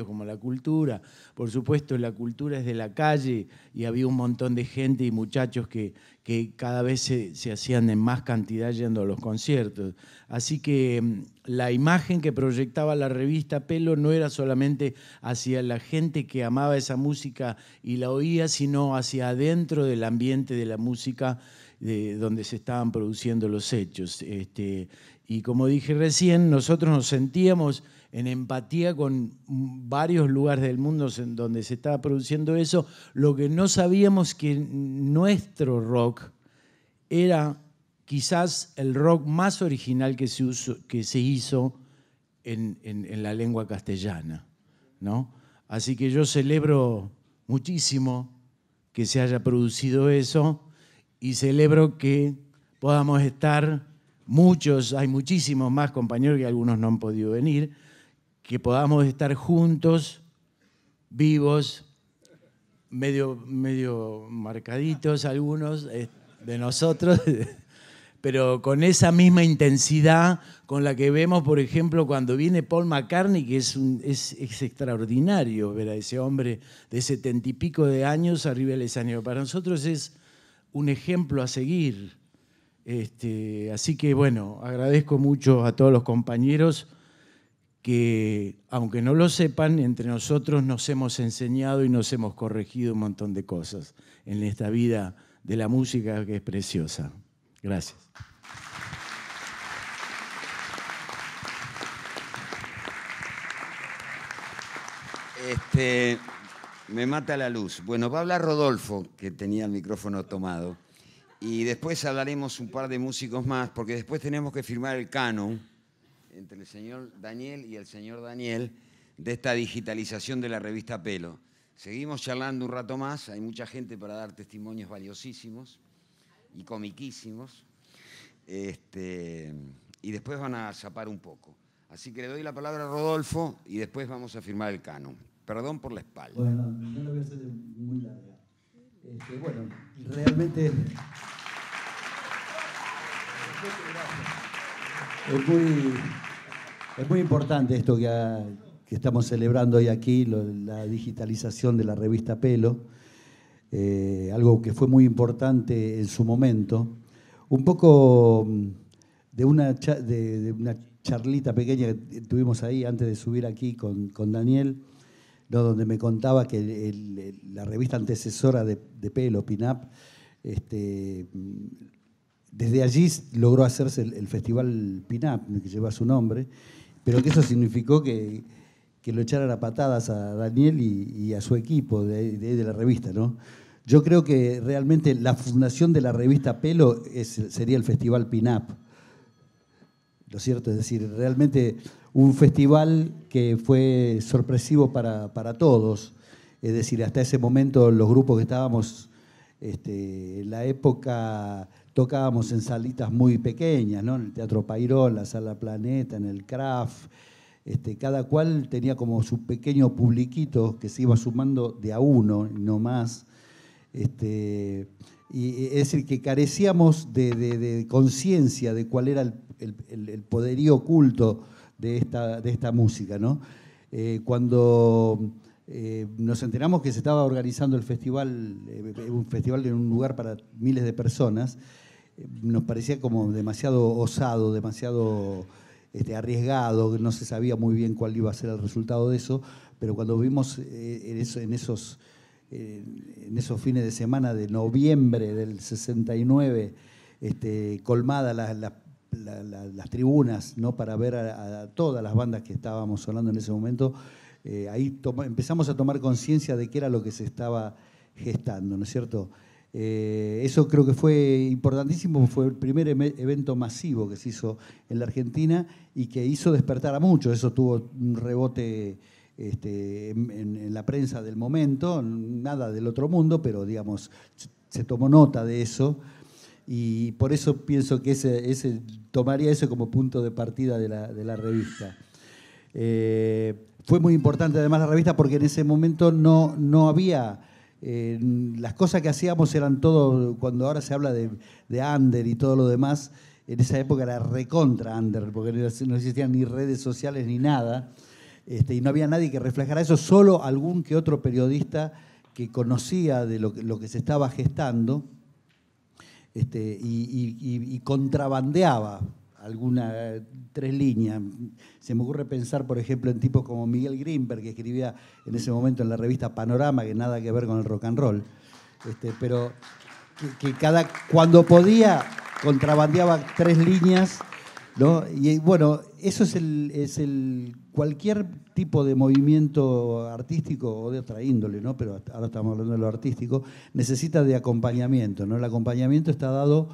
como la cultura. Por supuesto, la cultura es de la calle y había un montón de gente y muchachos que, que cada vez se, hacían en más cantidad yendo a los conciertos. Así que mm, la imagen que proyectaba la revista Pelo no era solamente hacia la gente que amaba esa música y la oía, sino hacia adentro del ambiente de la música de donde se estaban produciendo los hechos. Este, y como dije recién, nosotros nos sentíamos en empatía con varios lugares del mundo en donde se estaba produciendo eso, lo que no sabíamos que nuestro rock era quizás el rock más original que se, que se hizo en, en, la lengua castellana. ¿no? Así que yo celebro muchísimo que se haya producido eso y celebro que podamos estar muchos, hay muchísimos más compañeros que algunos no han podido venir, que podamos estar juntos, vivos, medio, medio marcaditos algunos eh, de nosotros, pero con esa misma intensidad con la que vemos, por ejemplo, cuando viene Paul McCartney, que es, es, extraordinario ver a ese hombre de setenta y pico de años arriba del escenario. Para nosotros es un ejemplo a seguir. Este, así que bueno, agradezco mucho a todos los compañeros que, aunque no lo sepan, entre nosotros nos hemos enseñado y nos hemos corregido un montón de cosas en esta vida de la música que es preciosa. Gracias. Este, me mata la luz. Bueno, va a hablar Rodolfo, que tenía el micrófono tomado. Y después hablaremos un par de músicos más, porque después tenemos que firmar el canon entre el señor Daniel y el señor Daniel de esta digitalización de la revista Pelo. Seguimos charlando un rato más, hay mucha gente para dar testimonios valiosísimos y comiquísimos. Este, y después van a zapar un poco. Así que le doy la palabra a Rodolfo y después vamos a firmar el canon. Perdón por la espalda. Bueno, no lo voy a hacer muy larga. Este, bueno, realmente es muy es muy importante esto que, estamos celebrando hoy aquí, la digitalización de la revista Pelo, eh, algo que fue muy importante en su momento. Un poco mm, de una, de, una charlita pequeña que tuvimos ahí antes de subir aquí con, Daniel, donde me contaba que la revista antecesora de, Pelo, Pinap, este, mm, desde allí logró hacerse el, el Festival Pinap, que lleva su nombre, pero que eso significó que, lo echaran a patadas a Daniel y, a su equipo de, la revista, ¿no? Yo creo que realmente la fundación de la revista Pelo sería el Festival Pinap. Lo cierto es decir, realmente un festival que fue sorpresivo para, todos. Es decir, hasta ese momento los grupos que estábamos, este, en la época tocábamos en salitas muy pequeñas, ¿no? en el Teatro Pairón, la Sala Planeta, en el Craft, Este, cada cual tenía como su pequeño publiquito que se iba sumando de a uno, no más. Este, y es decir, que carecíamos de, conciencia de cuál era el, poderío oculto de esta, de esta música. Eh, cuando eh, nos enteramos que se estaba organizando el festival, eh, un festival en un lugar para miles de personas, nos parecía como demasiado osado, demasiado este, arriesgado, no se sabía muy bien cuál iba a ser el resultado de eso, pero cuando vimos eh, en, eh, en esos, fines de semana de noviembre del 69 este, colmadas las, tribunas ¿no? para ver a, todas las bandas que estábamos sonando en ese momento, eh, ahí empezamos a tomar conciencia de qué era lo que se estaba gestando, ¿no es cierto? Eh, eso creo que fue importantísimo, fue el primer evento masivo que se hizo en la Argentina y que hizo despertar a muchos. Eso tuvo un rebote este, en, la prensa del momento, nada del otro mundo, pero digamos, se tomó nota de eso. Y por eso pienso que ese, tomaría eso como punto de partida de la, revista. Eh, fue muy importante además la revista porque en ese momento no, no había las cosas que hacíamos eran todo, cuando ahora se habla de, de y todo lo demás, en esa época era recontra under, porque no existían ni redes sociales ni nada, este, y no había nadie que reflejara eso, solo algún que otro periodista que conocía de lo que, lo que se estaba gestando este, y contrabandeaba alguna tres líneas. Se me ocurre pensar, por ejemplo, en tipos como Miguel Grimberg, que escribía en ese momento en la revista Panorama, que nada que ver con el rock and roll, este, pero que, cada cuando podía contrabandeaba tres líneas, ¿no? Y eh, bueno, eso es el, es el cualquier tipo de movimiento artístico o de otra índole, ¿no? Pero ahora estamos hablando de lo artístico, necesita de acompañamiento, ¿no? El acompañamiento está dado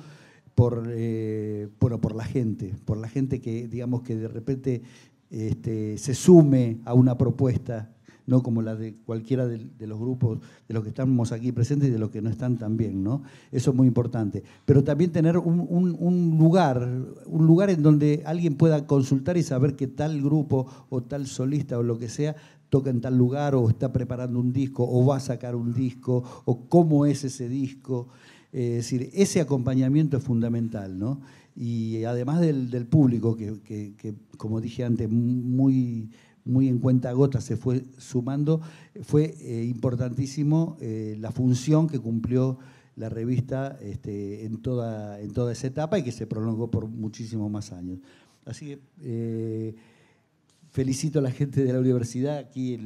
por, eh, por la gente, por la gente que, digamos, que de repente este, se sume a una propuesta, no como la de cualquiera de, los grupos, de los que estamos aquí presentes y de los que no están también, ¿no? Eso es muy importante. Pero también tener un, un lugar, un lugar en donde alguien pueda consultar y saber que tal grupo o tal solista o lo que sea toca en tal lugar o está preparando un disco o va a sacar un disco o cómo es ese disco. Eh, es decir, ese acompañamiento es fundamental, ¿no? Y además del, público, que, como dije antes, muy, en cuenta gota se fue sumando, fue eh, importantísimo eh, la función que cumplió la revista este, en, toda, en toda esa etapa y que se prolongó por muchísimos más años. Así que felicito a la gente de la universidad, aquí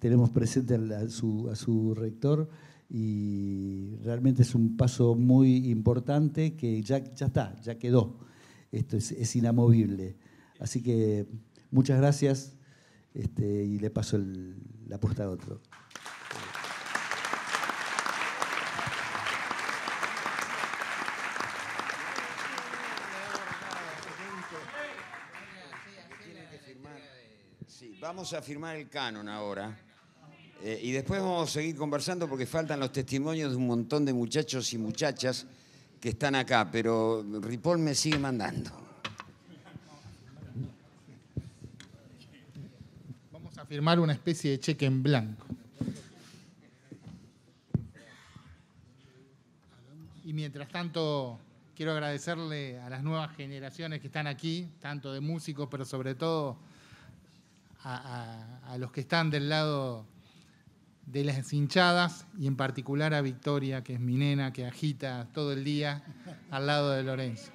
tenemos presente a su rector y realmente es un paso muy importante que ya, ya está, ya quedó. Esto es, inamovible. Así que muchas gracias este, y le paso la apuesta a otro. vamos a firmar el canon ahora. Eh, y después vamos a seguir conversando porque faltan los testimonios de un montón de muchachos y muchachas que están acá, pero Ripoll me sigue mandando. Vamos a firmar una especie de cheque en blanco. Y mientras tanto, quiero agradecerle a las nuevas generaciones que están aquí, tanto de músicos, pero sobre todo a los que están del lado de las hinchadas y en particular a Victoria, que es mi nena, que agita todo el día al lado de Lorenzo.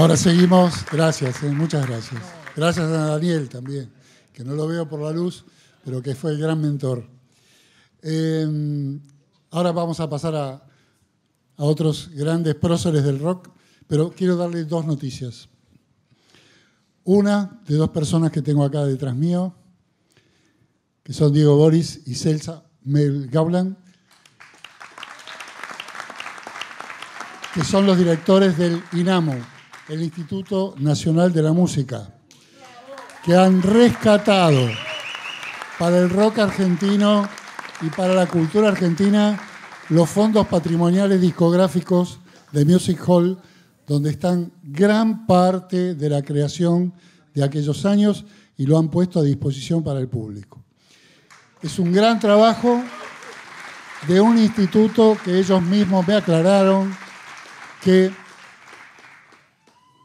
Ahora seguimos. Gracias, eh, muchas gracias. Gracias a Daniel también, que no lo veo por la luz, pero que fue el gran mentor. Em, ahora vamos a pasar a, otros grandes próceres del rock, pero quiero darle dos noticias. Una de dos personas que tengo acá detrás mío, que son Diego Boris y Celsa Mel que son los directores del INAMO, el Instituto Nacional de la Música, que han rescatado para el rock argentino y para la cultura argentina los fondos patrimoniales discográficos de Music Hall, donde están gran parte de la creación de aquellos años y lo han puesto a disposición para el público. Es un gran trabajo de un instituto que ellos mismos me aclararon que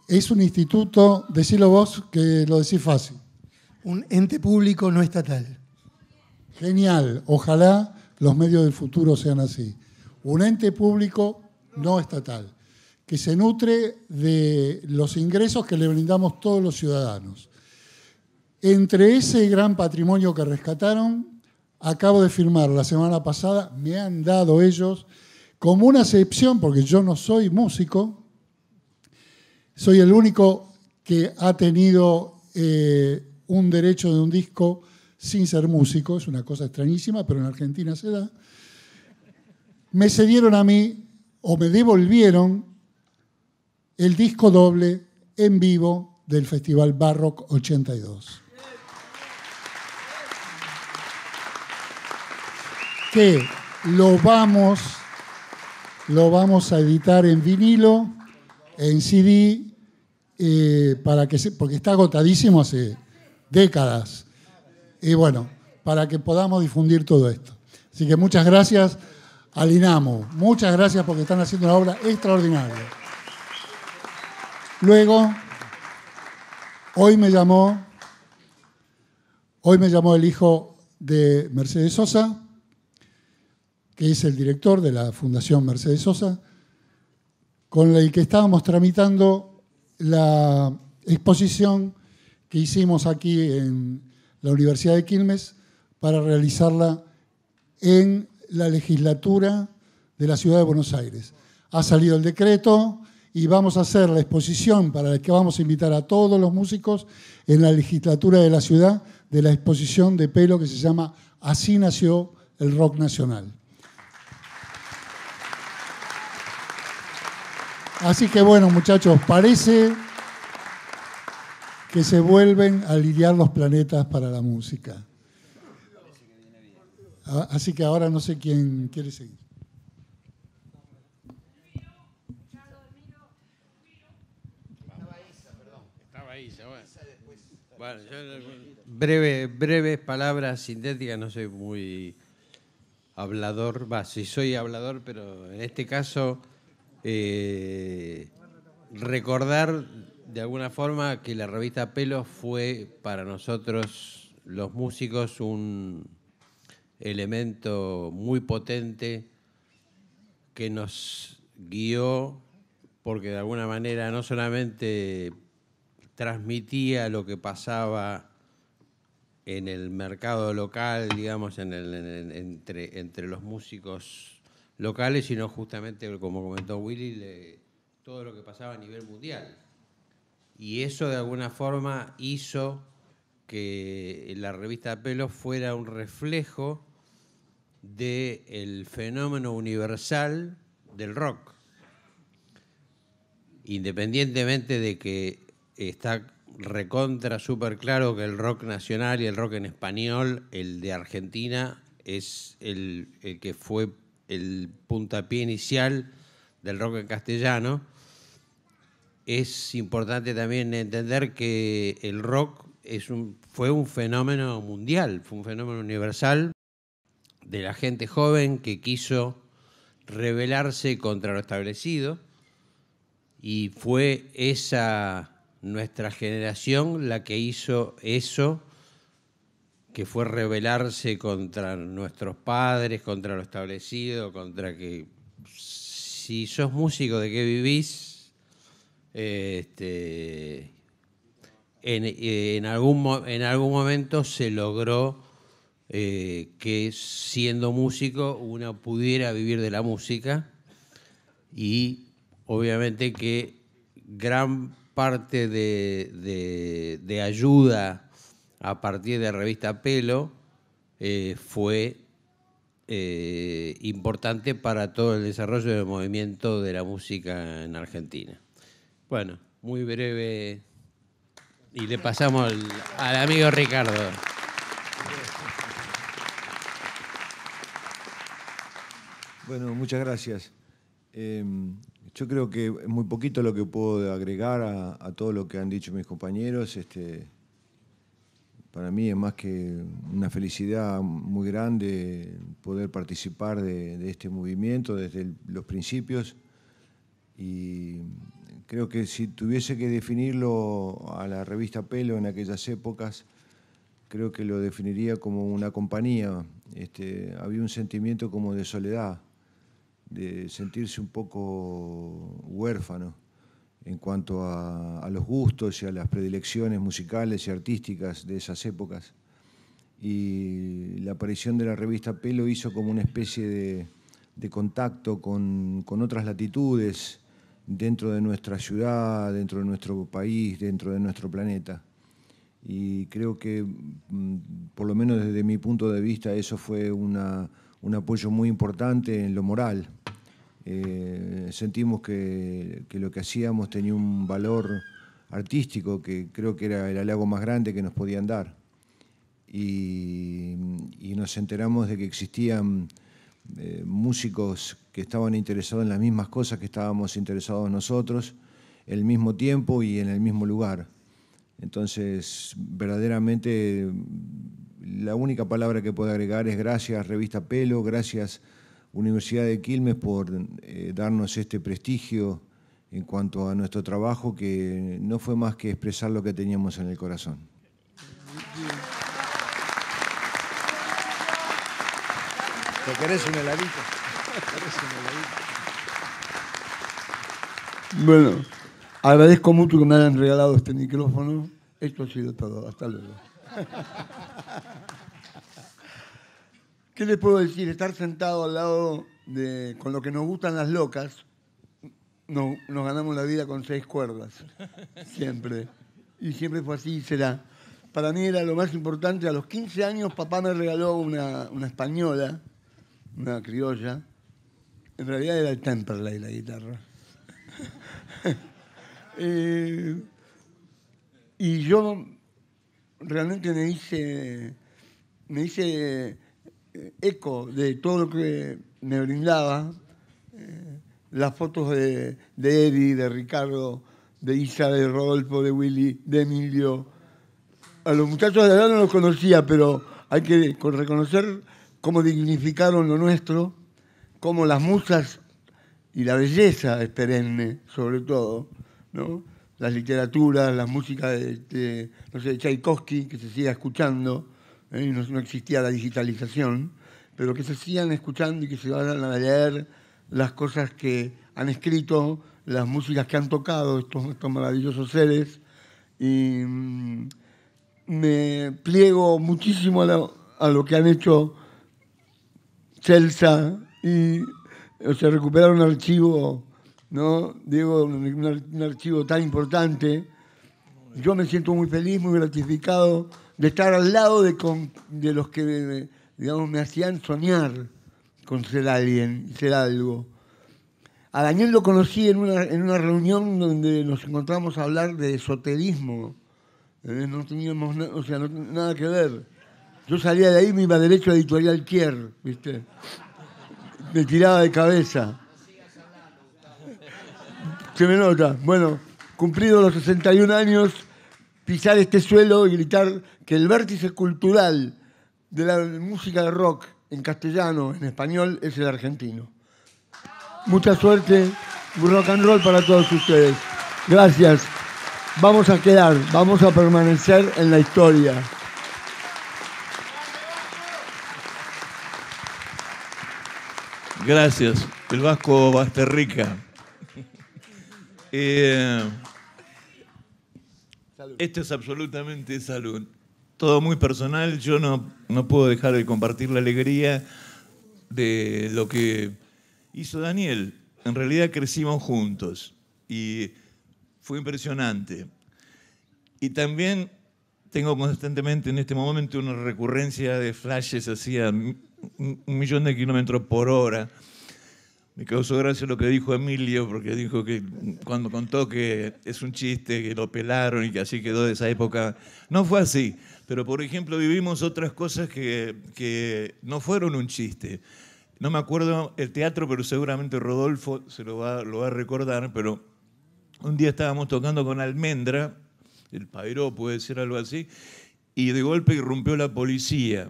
es un instituto, decilo vos, que lo decís fácil. Un ente público no estatal. Genial, ojalá los medios del futuro sean así. Un ente público no estatal, que se nutre de los ingresos que le brindamos todos los ciudadanos. Entre ese gran patrimonio que rescataron, acabo de firmar la semana pasada, me han dado ellos, como una excepción, porque yo no soy músico, soy el único que ha tenido eh, un derecho de un disco sin ser músico, es una cosa extrañísima, pero en Argentina se da. Me cedieron a mí o me devolvieron el disco doble en vivo del Festival Barrock 82. Que lo vamos, lo vamos a editar en vinilo en CD eh, para que porque está agotadísimo hace décadas. Y bueno, para que podamos difundir todo esto. Así que muchas gracias al INAMO, muchas gracias porque están haciendo una obra extraordinaria. Luego, hoy me llamó, hoy me llamó el hijo de Mercedes Sosa, que es el director de la Fundación Mercedes Sosa, con el que estábamos tramitando la exposición que hicimos aquí en la Universidad de Quilmes para realizarla en la legislatura de la Ciudad de Buenos Aires. Ha salido el decreto y vamos a hacer la exposición para la que vamos a invitar a todos los músicos en la legislatura de la ciudad de la exposición de pelo que se llama Así nació el rock nacional. Así que bueno, muchachos, parece que se vuelven a lidiar los planetas para la música. Ah, así que ahora no sé quién quiere seguir. Bueno, breve, breves palabras sintéticas, no soy muy hablador, va, soy hablador, pero en este caso eh, recordar de alguna forma que la revista Pelos fue para nosotros los músicos un elemento muy potente que nos guió porque de alguna manera no solamente transmitía lo que pasaba en el mercado local, digamos, en entre los músicos locales, sino justamente, como comentó Willy, todo lo que pasaba a nivel mundial. Y eso de alguna forma hizo que la revista Pelo fuera un reflejo del fenómeno universal del rock. Independientemente de que está recontra súper claro que el rock nacional y el rock en español, el de Argentina, es el, el que fue el puntapié inicial del rock en castellano, es importante también entender que el rock fue un fenómeno mundial, fue un fenómeno universal de la gente joven que quiso rebelarse contra lo establecido y fue esa nuestra generación la que hizo eso que fue rebelarse contra nuestros padres, contra lo establecido, contra que si sos músico de qué vivís, este, en, algún, en algún momento se logró eh, que siendo músico uno pudiera vivir de la música y obviamente que gran parte de ayuda a partir de la revista Pelo, eh, fue eh, importante para todo el desarrollo del movimiento de la música en Argentina. Bueno, muy breve. Y le pasamos al, amigo Ricardo. Bueno, muchas gracias. Em, yo creo que es muy poquito lo que puedo agregar a, a, todo lo que han dicho mis compañeros. Este, para mí es más que una felicidad muy grande poder participar de, este movimiento desde los principios y creo que si tuviese que definirlo a la revista Pelo en aquellas épocas, creo que lo definiría como una compañía. Este, había un sentimiento como de soledad, de sentirse un poco huérfano en cuanto a, los gustos y a las predilecciones musicales y artísticas de esas épocas. Y la aparición de la revista Pelo hizo como una especie de, contacto con, otras latitudes dentro de nuestra ciudad, dentro de nuestro país, dentro de nuestro planeta. Y creo que, mm, por lo menos desde mi punto de vista, eso fue un apoyo muy importante en lo moral. Eh, sentimos que, lo que hacíamos tenía un valor artístico que creo que era el halago más grande que nos podían dar. Y, nos enteramos de que existían eh, músicos que estaban interesados en las mismas cosas que estábamos interesados nosotros, el mismo tiempo y en el mismo lugar. Entonces, verdaderamente, la única palabra que puedo agregar es gracias, revista Pelo, gracias Universidad de Quilmes por eh, darnos este prestigio en cuanto a nuestro trabajo, que no fue más que expresar lo que teníamos en el corazón. ¿Te querés un heladito? Bueno, agradezco mucho que me hayan regalado este micrófono. Esto ha sido todo. Hasta luego. ¿Qué les puedo decir? Estar sentado al lado de, con lo que nos gustan las locas, no, nos ganamos la vida con seis cuerdas, siempre. Y siempre fue así será. Para mí era lo más importante. A los 15 años papá me regaló una, española, una criolla. En realidad era el Temperley la guitarra. Eh, y yo realmente me hice, me hice eco de todo lo que me brindaba, eh, las fotos de, Eddie, de Ricardo, de Isa, de Rodolfo, de Willy, de Emilio. A los muchachos de edad no los conocía, pero hay que reconocer cómo dignificaron lo nuestro, cómo las musas y la belleza es perenne, sobre todo, ¿no? Las literaturas, las músicas de, no Tchaikovsky, que se sigue escuchando, ¿eh? no, existía la digitalización, pero que se sigan escuchando y que se vayan a leer las cosas que han escrito, las músicas que han tocado estos, maravillosos seres. Y mm, me pliego muchísimo a lo, que han hecho Celsa y o recuperar un archivo, ¿no? Digo, un, un archivo tan importante. Yo me siento muy feliz, muy gratificado de estar al lado de, con, de los que, digamos, me hacían soñar con ser alguien, ser algo. A Daniel lo conocí en una, en una reunión donde nos encontramos a hablar de esoterismo. Eh, no teníamos o sea, nada que ver. Yo salía de ahí me iba derecho a Editorial Kier, ¿viste? Me tiraba de cabeza. Se me nota. Bueno, cumplido los 61 años, pisar este suelo y gritar que el vértice cultural de la música de rock en castellano, en español, es el argentino. Mucha suerte, rock and roll para todos ustedes. Gracias. Vamos a quedar, vamos a permanecer en la historia. Gracias. El Vasco Basterrica. Eh... Esto es absolutamente salud. Todo muy personal, yo no, no puedo dejar de compartir la alegría de lo que hizo Daniel. En realidad crecimos juntos y fue impresionante. Y también tengo constantemente en este momento una recurrencia de flashes hacia un millón de kilómetros por hora me causó gracia lo que dijo Emilio, porque dijo que cuando contó que es un chiste, que lo pelaron y que así quedó de esa época. No fue así, pero por ejemplo vivimos otras cosas que, no fueron un chiste. No me acuerdo el teatro, pero seguramente Rodolfo se lo va, lo va a recordar, pero un día estábamos tocando con Almendra, el Pairo puede decir algo así, y de golpe irrumpió la policía.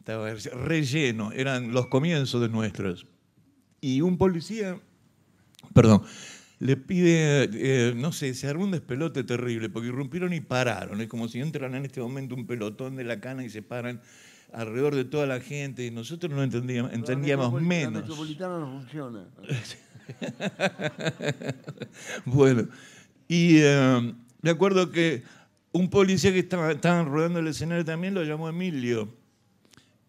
Estaba relleno, eran los comienzos de nuestros y un policía, perdón, le pide, eh, no sé, se armó un despelote terrible, porque irrumpieron y pararon. Es como si entran en este momento un pelotón de la cana y se paran alrededor de toda la gente, y nosotros no entendíamos, entendíamos menos. La metropolitana no funciona. bueno, y de eh, acuerdo que un policía que estaba, rodando el escenario también lo llamó Emilio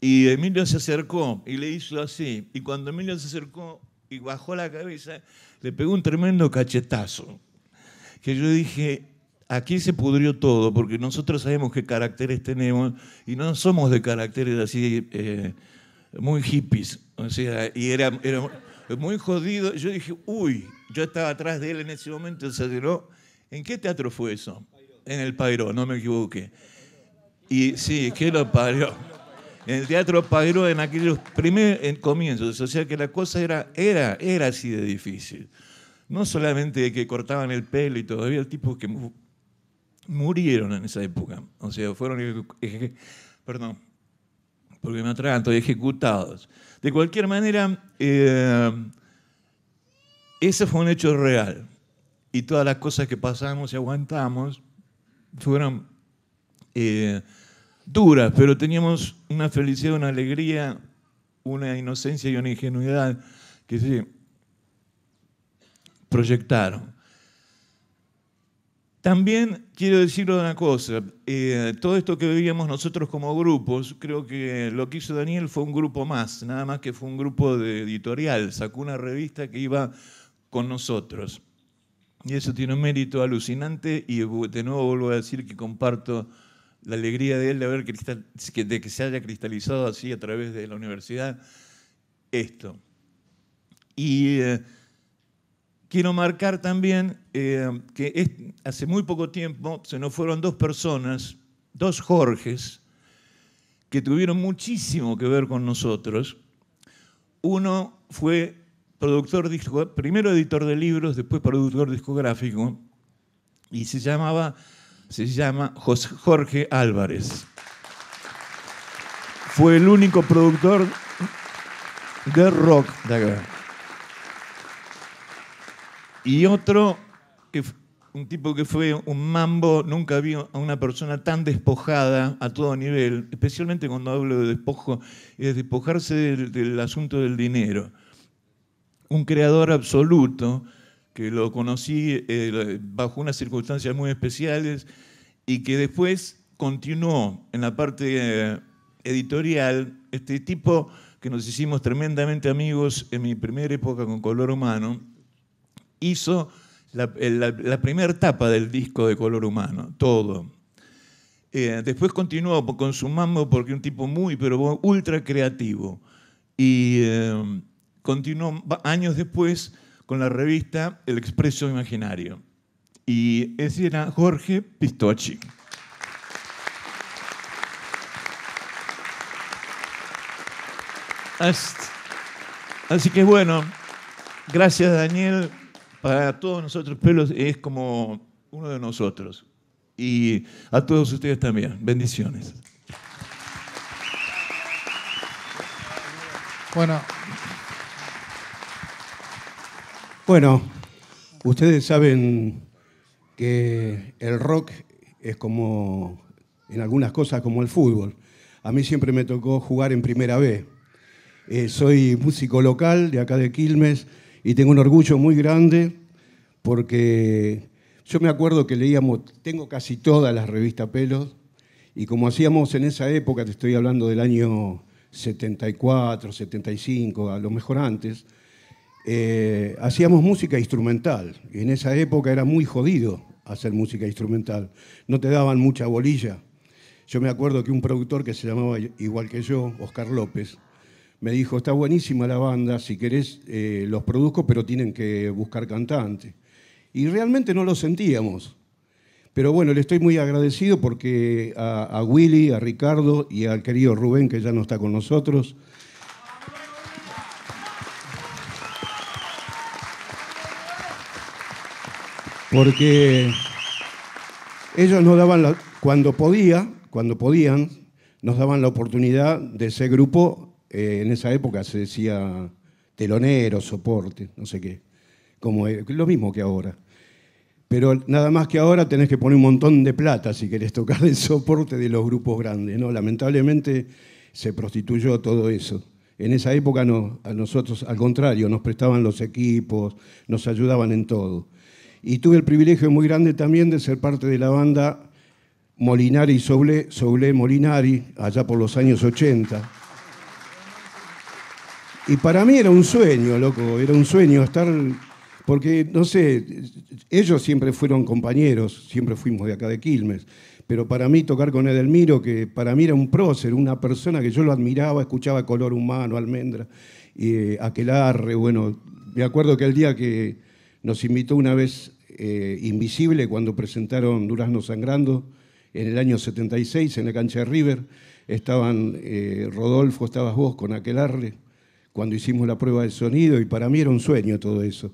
y Emilio se acercó y le hizo así. Y cuando Emilio se acercó y bajó la cabeza, le pegó un tremendo cachetazo. Que yo dije, aquí se pudrió todo, porque nosotros sabemos qué caracteres tenemos y no somos de caracteres así eh, muy hippies. O sea, y era, muy jodido. Yo dije, uy, yo estaba atrás de él en ese momento, se aceleró. ¿En qué teatro fue eso? En el Pairo, no me equivoqué. Y sí, que lo parió en el Teatro Pagro en aquellos primeros comienzos. O sea que la cosa era, era, era así de difícil. No solamente que cortaban el pelo y todavía había tipos que murieron en esa época. O sea, fueron, perdón, porque me atraganto, ejecutados. De cualquier manera, eh, ese fue un hecho real. Y todas las cosas que pasamos y aguantamos fueron... Eh, duras, pero teníamos una felicidad, una alegría, una inocencia y una ingenuidad que se proyectaron. También quiero decir una cosa, eh, todo esto que vivíamos nosotros como grupos, creo que lo que hizo Daniel fue un grupo más, nada más que fue un grupo de editorial, sacó una revista que iba con nosotros. Y eso tiene un mérito alucinante y de nuevo vuelvo a decir que comparto la alegría de él de, haber que se haya cristalizado así a través de la universidad esto. Y eh, quiero marcar también eh, que hace muy poco tiempo se nos fueron dos personas, dos Jorges, que tuvieron muchísimo que ver con nosotros. Uno fue productor, primero editor de libros, después productor discográfico, y se llamaba se llama Jorge Álvarez. Fue el único productor de rock de acá. Y otro, que, un tipo que fue un mambo, nunca vi a una persona tan despojada a todo nivel, especialmente cuando hablo de despojo, es despojarse del asunto del dinero. Un creador absoluto, que lo conocí eh, bajo unas circunstancias muy especiales y que después continuó en la parte eh, editorial, este tipo que nos hicimos tremendamente amigos en mi primera época con Color Humano, hizo la, primera etapa del disco de Color Humano, todo. Eh, después continuó con su mambo porque un tipo muy, pero ultra creativo. Y continuó años después con la revista El Expreso Imaginario. Y ese era Jorge Pistocchi. Así que bueno, gracias Daniel. Para todos nosotros, Pelos es como uno de nosotros. Y a todos ustedes también. Bendiciones. Bueno, Bueno, ustedes saben que el rock es como, en algunas cosas, como el fútbol. A mí siempre me tocó jugar en primera B. Eh, soy músico local de acá de Quilmes y tengo un orgullo muy grande porque yo me acuerdo que leíamos, tengo casi todas las revistas Pelos y como hacíamos en esa época, te estoy hablando del año 74, 75, a lo mejor antes, eh, hacíamos música instrumental. En esa época era muy jodido hacer música instrumental. No te daban mucha bolilla. Yo me acuerdo que un productor que se llamaba igual que yo, Oscar López, me dijo, está buenísima la banda, si querés eh, los produzco, pero tienen que buscar cantante. Y realmente no lo sentíamos. Pero bueno, le estoy muy agradecido porque a, a Willy, a Ricardo y al querido Rubén, que ya no está con nosotros, porque ellos nos daban, la, cuando podía, cuando podían, nos daban la oportunidad de ese grupo, eh, en esa época se decía telonero, soporte, no sé qué, eh, lo mismo que ahora. Pero nada más que ahora tenés que poner un montón de plata si querés tocar el soporte de los grupos grandes, ¿no? Lamentablemente se prostituyó todo eso. En esa época no, a nosotros, al contrario, nos prestaban los equipos, nos ayudaban en todo y tuve el privilegio muy grande también de ser parte de la banda Molinari Soble, Soble Molinari, allá por los años 80. Y para mí era un sueño, loco, era un sueño estar, porque no sé, ellos siempre fueron compañeros, siempre fuimos de acá de Quilmes, pero para mí tocar con Edelmiro, que para mí era un prócer, una persona que yo lo admiraba, escuchaba Color Humano, Almendra, y eh, Aquelarre, bueno, me acuerdo que el día que nos invitó una vez eh, Invisible cuando presentaron Durazno Sangrando en el año 76 en la cancha de River. Estaban eh, Rodolfo, estabas vos con aquel Arle, cuando hicimos la prueba de sonido y para mí era un sueño todo eso.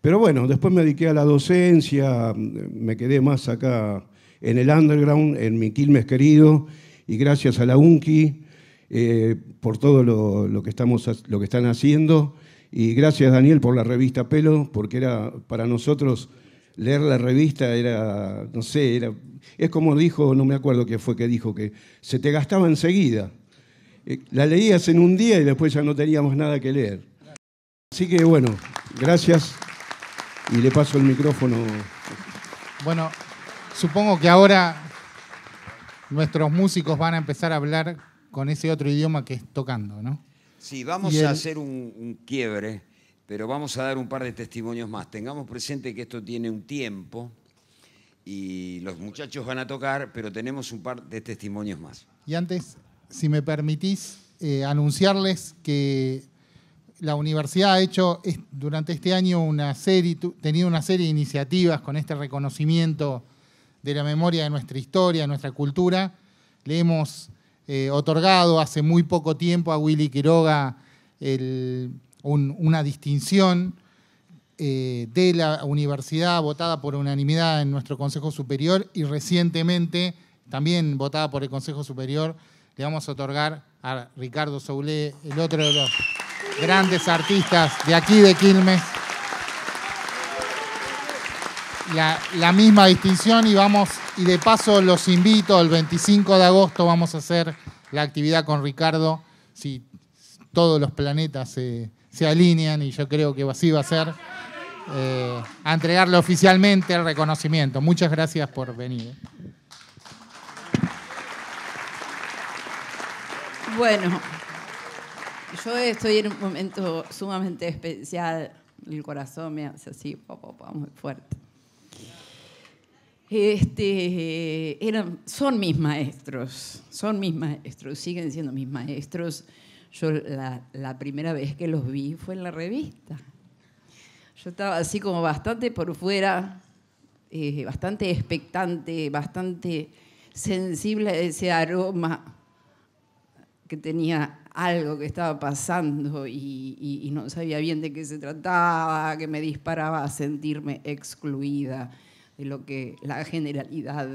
Pero bueno, después me dediqué a la docencia, me quedé más acá en el underground, en mi Quilmes querido, y gracias a la UNCI eh, por todo que estamos, lo que están haciendo. Y gracias Daniel por la revista Pelo, porque era para nosotros leer la revista era, no sé, era, es como dijo, no me acuerdo qué fue que dijo, que se te gastaba enseguida. Eh, la leías en un día y después ya no teníamos nada que leer. Así que bueno, gracias y le paso el micrófono. Bueno, supongo que ahora nuestros músicos van a empezar a hablar con ese otro idioma que es tocando, ¿no? Sí, vamos a hacer un, quiebre, pero vamos a dar un par de testimonios más. Tengamos presente que esto tiene un tiempo y los muchachos van a tocar, pero tenemos un par de testimonios más. Y antes, si me permitís, eh, anunciarles que la universidad ha hecho durante este año una serie, tenido una serie de iniciativas con este reconocimiento de la memoria de nuestra historia, nuestra cultura. leemos... Eh, otorgado hace muy poco tiempo a Willy Quiroga una distinción eh, de la universidad votada por unanimidad en nuestro Consejo Superior y recientemente, también votada por el Consejo Superior, le vamos a otorgar a Ricardo Soule, el otro de los grandes artistas de aquí de Quilmes la, misma distinción y vamos, y de paso los invito, el 25 de agosto vamos a hacer la actividad con Ricardo, si todos los planetas se, alinean y yo creo que así va a ser, eh, a entregarle oficialmente el reconocimiento. Muchas gracias por venir. Eh. Bueno, yo estoy en un momento sumamente especial, el corazón me hace así, muy fuerte este, eh, eran, son mis maestros, son mis maestros, siguen siendo mis maestros. Yo la, primera vez que los vi fue en la revista. Yo estaba así como bastante por fuera, eh, bastante expectante, bastante sensible a ese aroma que tenía algo que estaba pasando y, y, no sabía bien de qué se trataba, que me disparaba a sentirme excluida de lo que la generalidad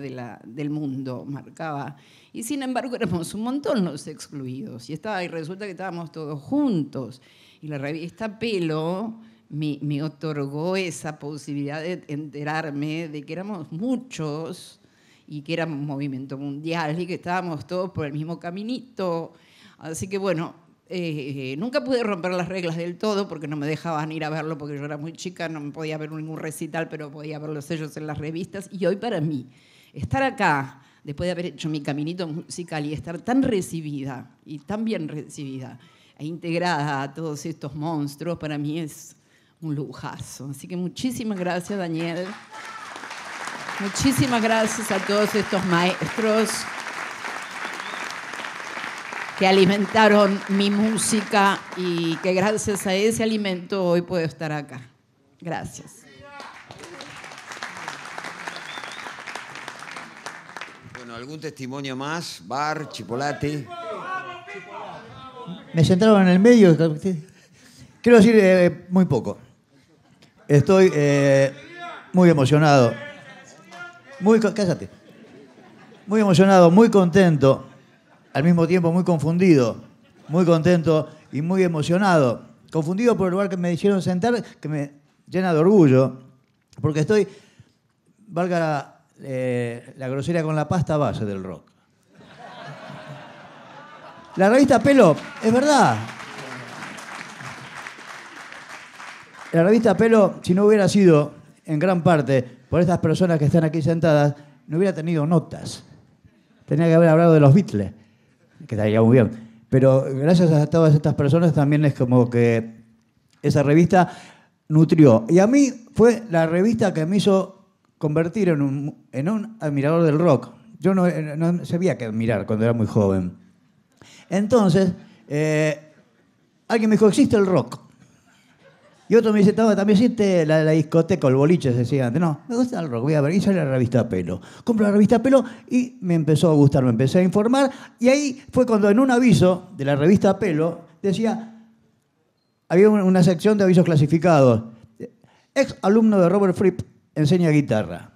del mundo marcaba. Y sin embargo éramos un montón los excluidos y, estaba, y resulta que estábamos todos juntos. Y la revista Pelo me, me otorgó esa posibilidad de enterarme de que éramos muchos y que éramos un movimiento mundial y que estábamos todos por el mismo caminito. Así que bueno, eh, nunca pude romper las reglas del todo porque no me dejaban ir a verlo porque yo era muy chica, no podía ver ningún recital, pero podía ver los sellos en las revistas. Y hoy para mí, estar acá, después de haber hecho mi caminito musical y estar tan recibida y tan bien recibida e integrada a todos estos monstruos, para mí es un lujazo. Así que muchísimas gracias, Daniel. Muchísimas gracias a todos estos maestros que alimentaron mi música y que gracias a ese alimento hoy puedo estar acá. Gracias. Bueno, ¿algún testimonio más? Bar, Chipolate. Me sentaron en el medio. Quiero decir eh, eh, muy poco. Estoy eh, muy emocionado. Muy, cállate. Muy emocionado, muy contento al mismo tiempo muy confundido, muy contento y muy emocionado. Confundido por el lugar que me hicieron sentar, que me llena de orgullo, porque estoy, valga eh, la grosería con la pasta base del rock. La revista Pelo, es verdad. La revista Pelo, si no hubiera sido en gran parte por estas personas que están aquí sentadas, no hubiera tenido notas. Tenía que haber hablado de los Beatles quedaría muy bien. Pero gracias a todas estas personas también es como que esa revista nutrió. Y a mí fue la revista que me hizo convertir en un, en un admirador del rock. Yo no, sabía qué admirar cuando era muy joven. Entonces, eh, alguien me dijo, existe el rock. Y otro me dice, también siente la, la discoteca, el boliche, decía No, me gusta el rock, voy a ver. Y sale la revista Pelo. Compro la revista Pelo y me empezó a gustar, me empecé a informar. Y ahí fue cuando en un aviso de la revista Pelo decía, había una sección de avisos clasificados. Ex alumno de Robert Fripp enseña guitarra.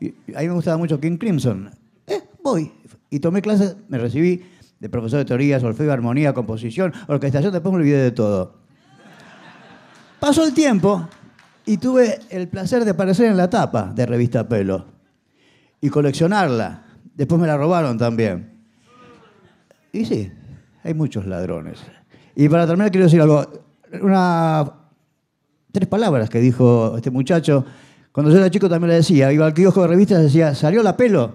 Y a mí me gustaba mucho King Crimson. Eh, voy. Y tomé clases, me recibí de profesor de teoría, solfeo, armonía, composición, orquestación, después me olvidé de todo. Pasó el tiempo y tuve el placer de aparecer en la tapa de revista Pelo y coleccionarla. Después me la robaron también. Y sí, hay muchos ladrones. Y para terminar quiero decir algo. Una, tres palabras que dijo este muchacho. Cuando yo era chico también le decía, iba al kiosco de revistas y decía, salió la pelo.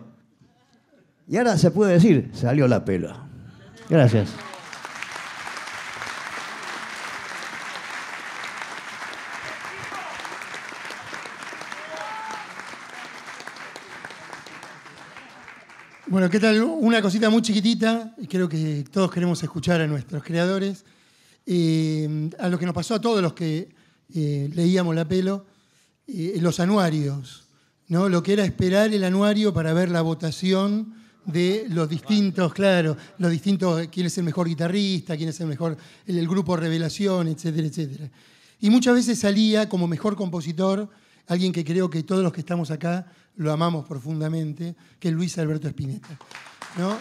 Y ahora se puede decir, salió la pelo. Gracias. Bueno, ¿qué tal? Una cosita muy chiquitita, y creo que todos queremos escuchar a nuestros creadores. Eh, a lo que nos pasó a todos los que eh, leíamos la pelo, eh, los anuarios, ¿no? Lo que era esperar el anuario para ver la votación de los distintos, claro, los distintos, quién es el mejor guitarrista, quién es el mejor, el grupo Revelación, etcétera, etcétera. Y muchas veces salía como mejor compositor alguien que creo que todos los que estamos acá lo amamos profundamente, que es Luis Alberto Espineta. ¿no?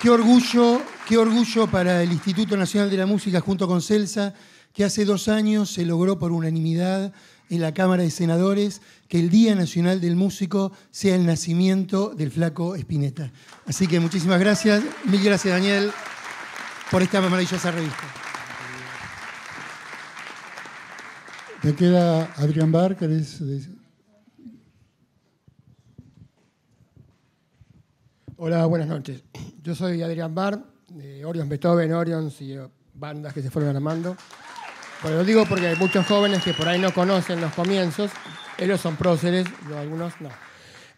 Qué orgullo, qué orgullo para el Instituto Nacional de la Música junto con Celsa, que hace dos años se logró por unanimidad en la Cámara de Senadores que el Día Nacional del Músico sea el nacimiento del flaco Espineta. Así que muchísimas gracias. Mil gracias, Daniel por esta maravillosa revista. Te queda Adrián Bar, ¿querés decir? Hola, buenas noches. Yo soy Adrián Bar, de Orions Beethoven, Orions y eh, bandas que se fueron armando. Pero lo digo porque hay muchos jóvenes que por ahí no conocen los comienzos. Ellos son próceres, algunos no.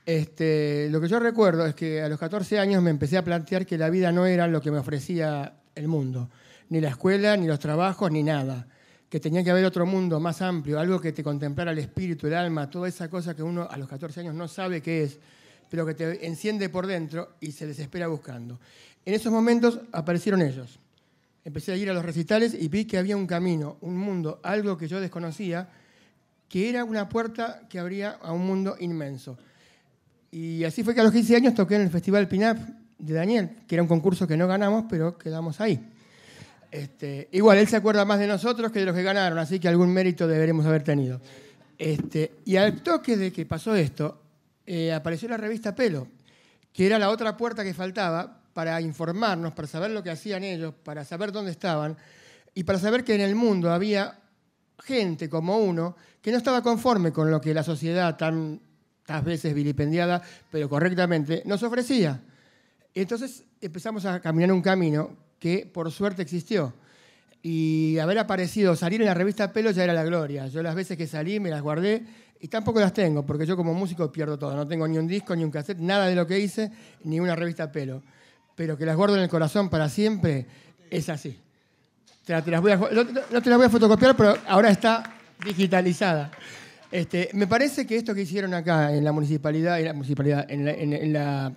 Este, lo que yo recuerdo es que a los 14 años me empecé a plantear que la vida no era lo que me ofrecía el mundo, ni la escuela, ni los trabajos, ni nada, que tenía que haber otro mundo más amplio, algo que te contemplara el espíritu, el alma, toda esa cosa que uno a los 14 años no sabe qué es, pero que te enciende por dentro y se desespera buscando. En esos momentos aparecieron ellos. Empecé a ir a los recitales y vi que había un camino, un mundo, algo que yo desconocía, que era una puerta que abría a un mundo inmenso. Y así fue que a los 15 años toqué en el Festival PINAP, de Daniel, que era un concurso que no ganamos, pero quedamos ahí. Este, igual, él se acuerda más de nosotros que de los que ganaron, así que algún mérito deberemos haber tenido. Este, y al toque de que pasó esto, eh, apareció la revista Pelo, que era la otra puerta que faltaba para informarnos, para saber lo que hacían ellos, para saber dónde estaban y para saber que en el mundo había gente como uno que no estaba conforme con lo que la sociedad, tantas veces vilipendiada, pero correctamente, nos ofrecía. Entonces empezamos a caminar un camino que por suerte existió. Y haber aparecido, salir en la revista Pelo ya era la gloria. Yo las veces que salí me las guardé y tampoco las tengo, porque yo como músico pierdo todo. No tengo ni un disco, ni un cassette, nada de lo que hice, ni una revista Pelo. Pero que las guardo en el corazón para siempre es así. no, te las voy a fotocopiar, pero ahora está digitalizada. Este, me parece que esto que hicieron acá en la municipalidad, y la, municipalidad, en la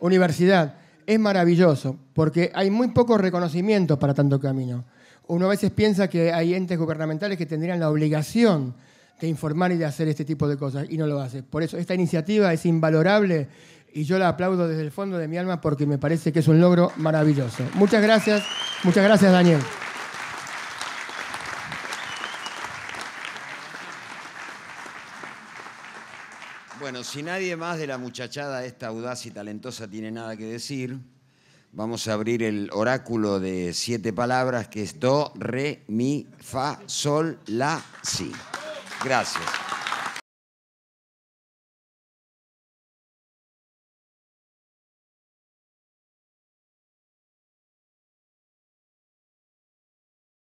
universidad, es maravilloso, porque hay muy poco reconocimiento para tanto camino. Uno a veces piensa que hay entes gubernamentales que tendrían la obligación de informar y de hacer este tipo de cosas, y no lo hace. Por eso esta iniciativa es invalorable y yo la aplaudo desde el fondo de mi alma porque me parece que es un logro maravilloso. Muchas gracias, muchas gracias Daniel. Bueno, si nadie más de la muchachada esta audaz y talentosa tiene nada que decir, vamos a abrir el oráculo de siete palabras que es do, re, mi, fa, sol, la, si. Gracias.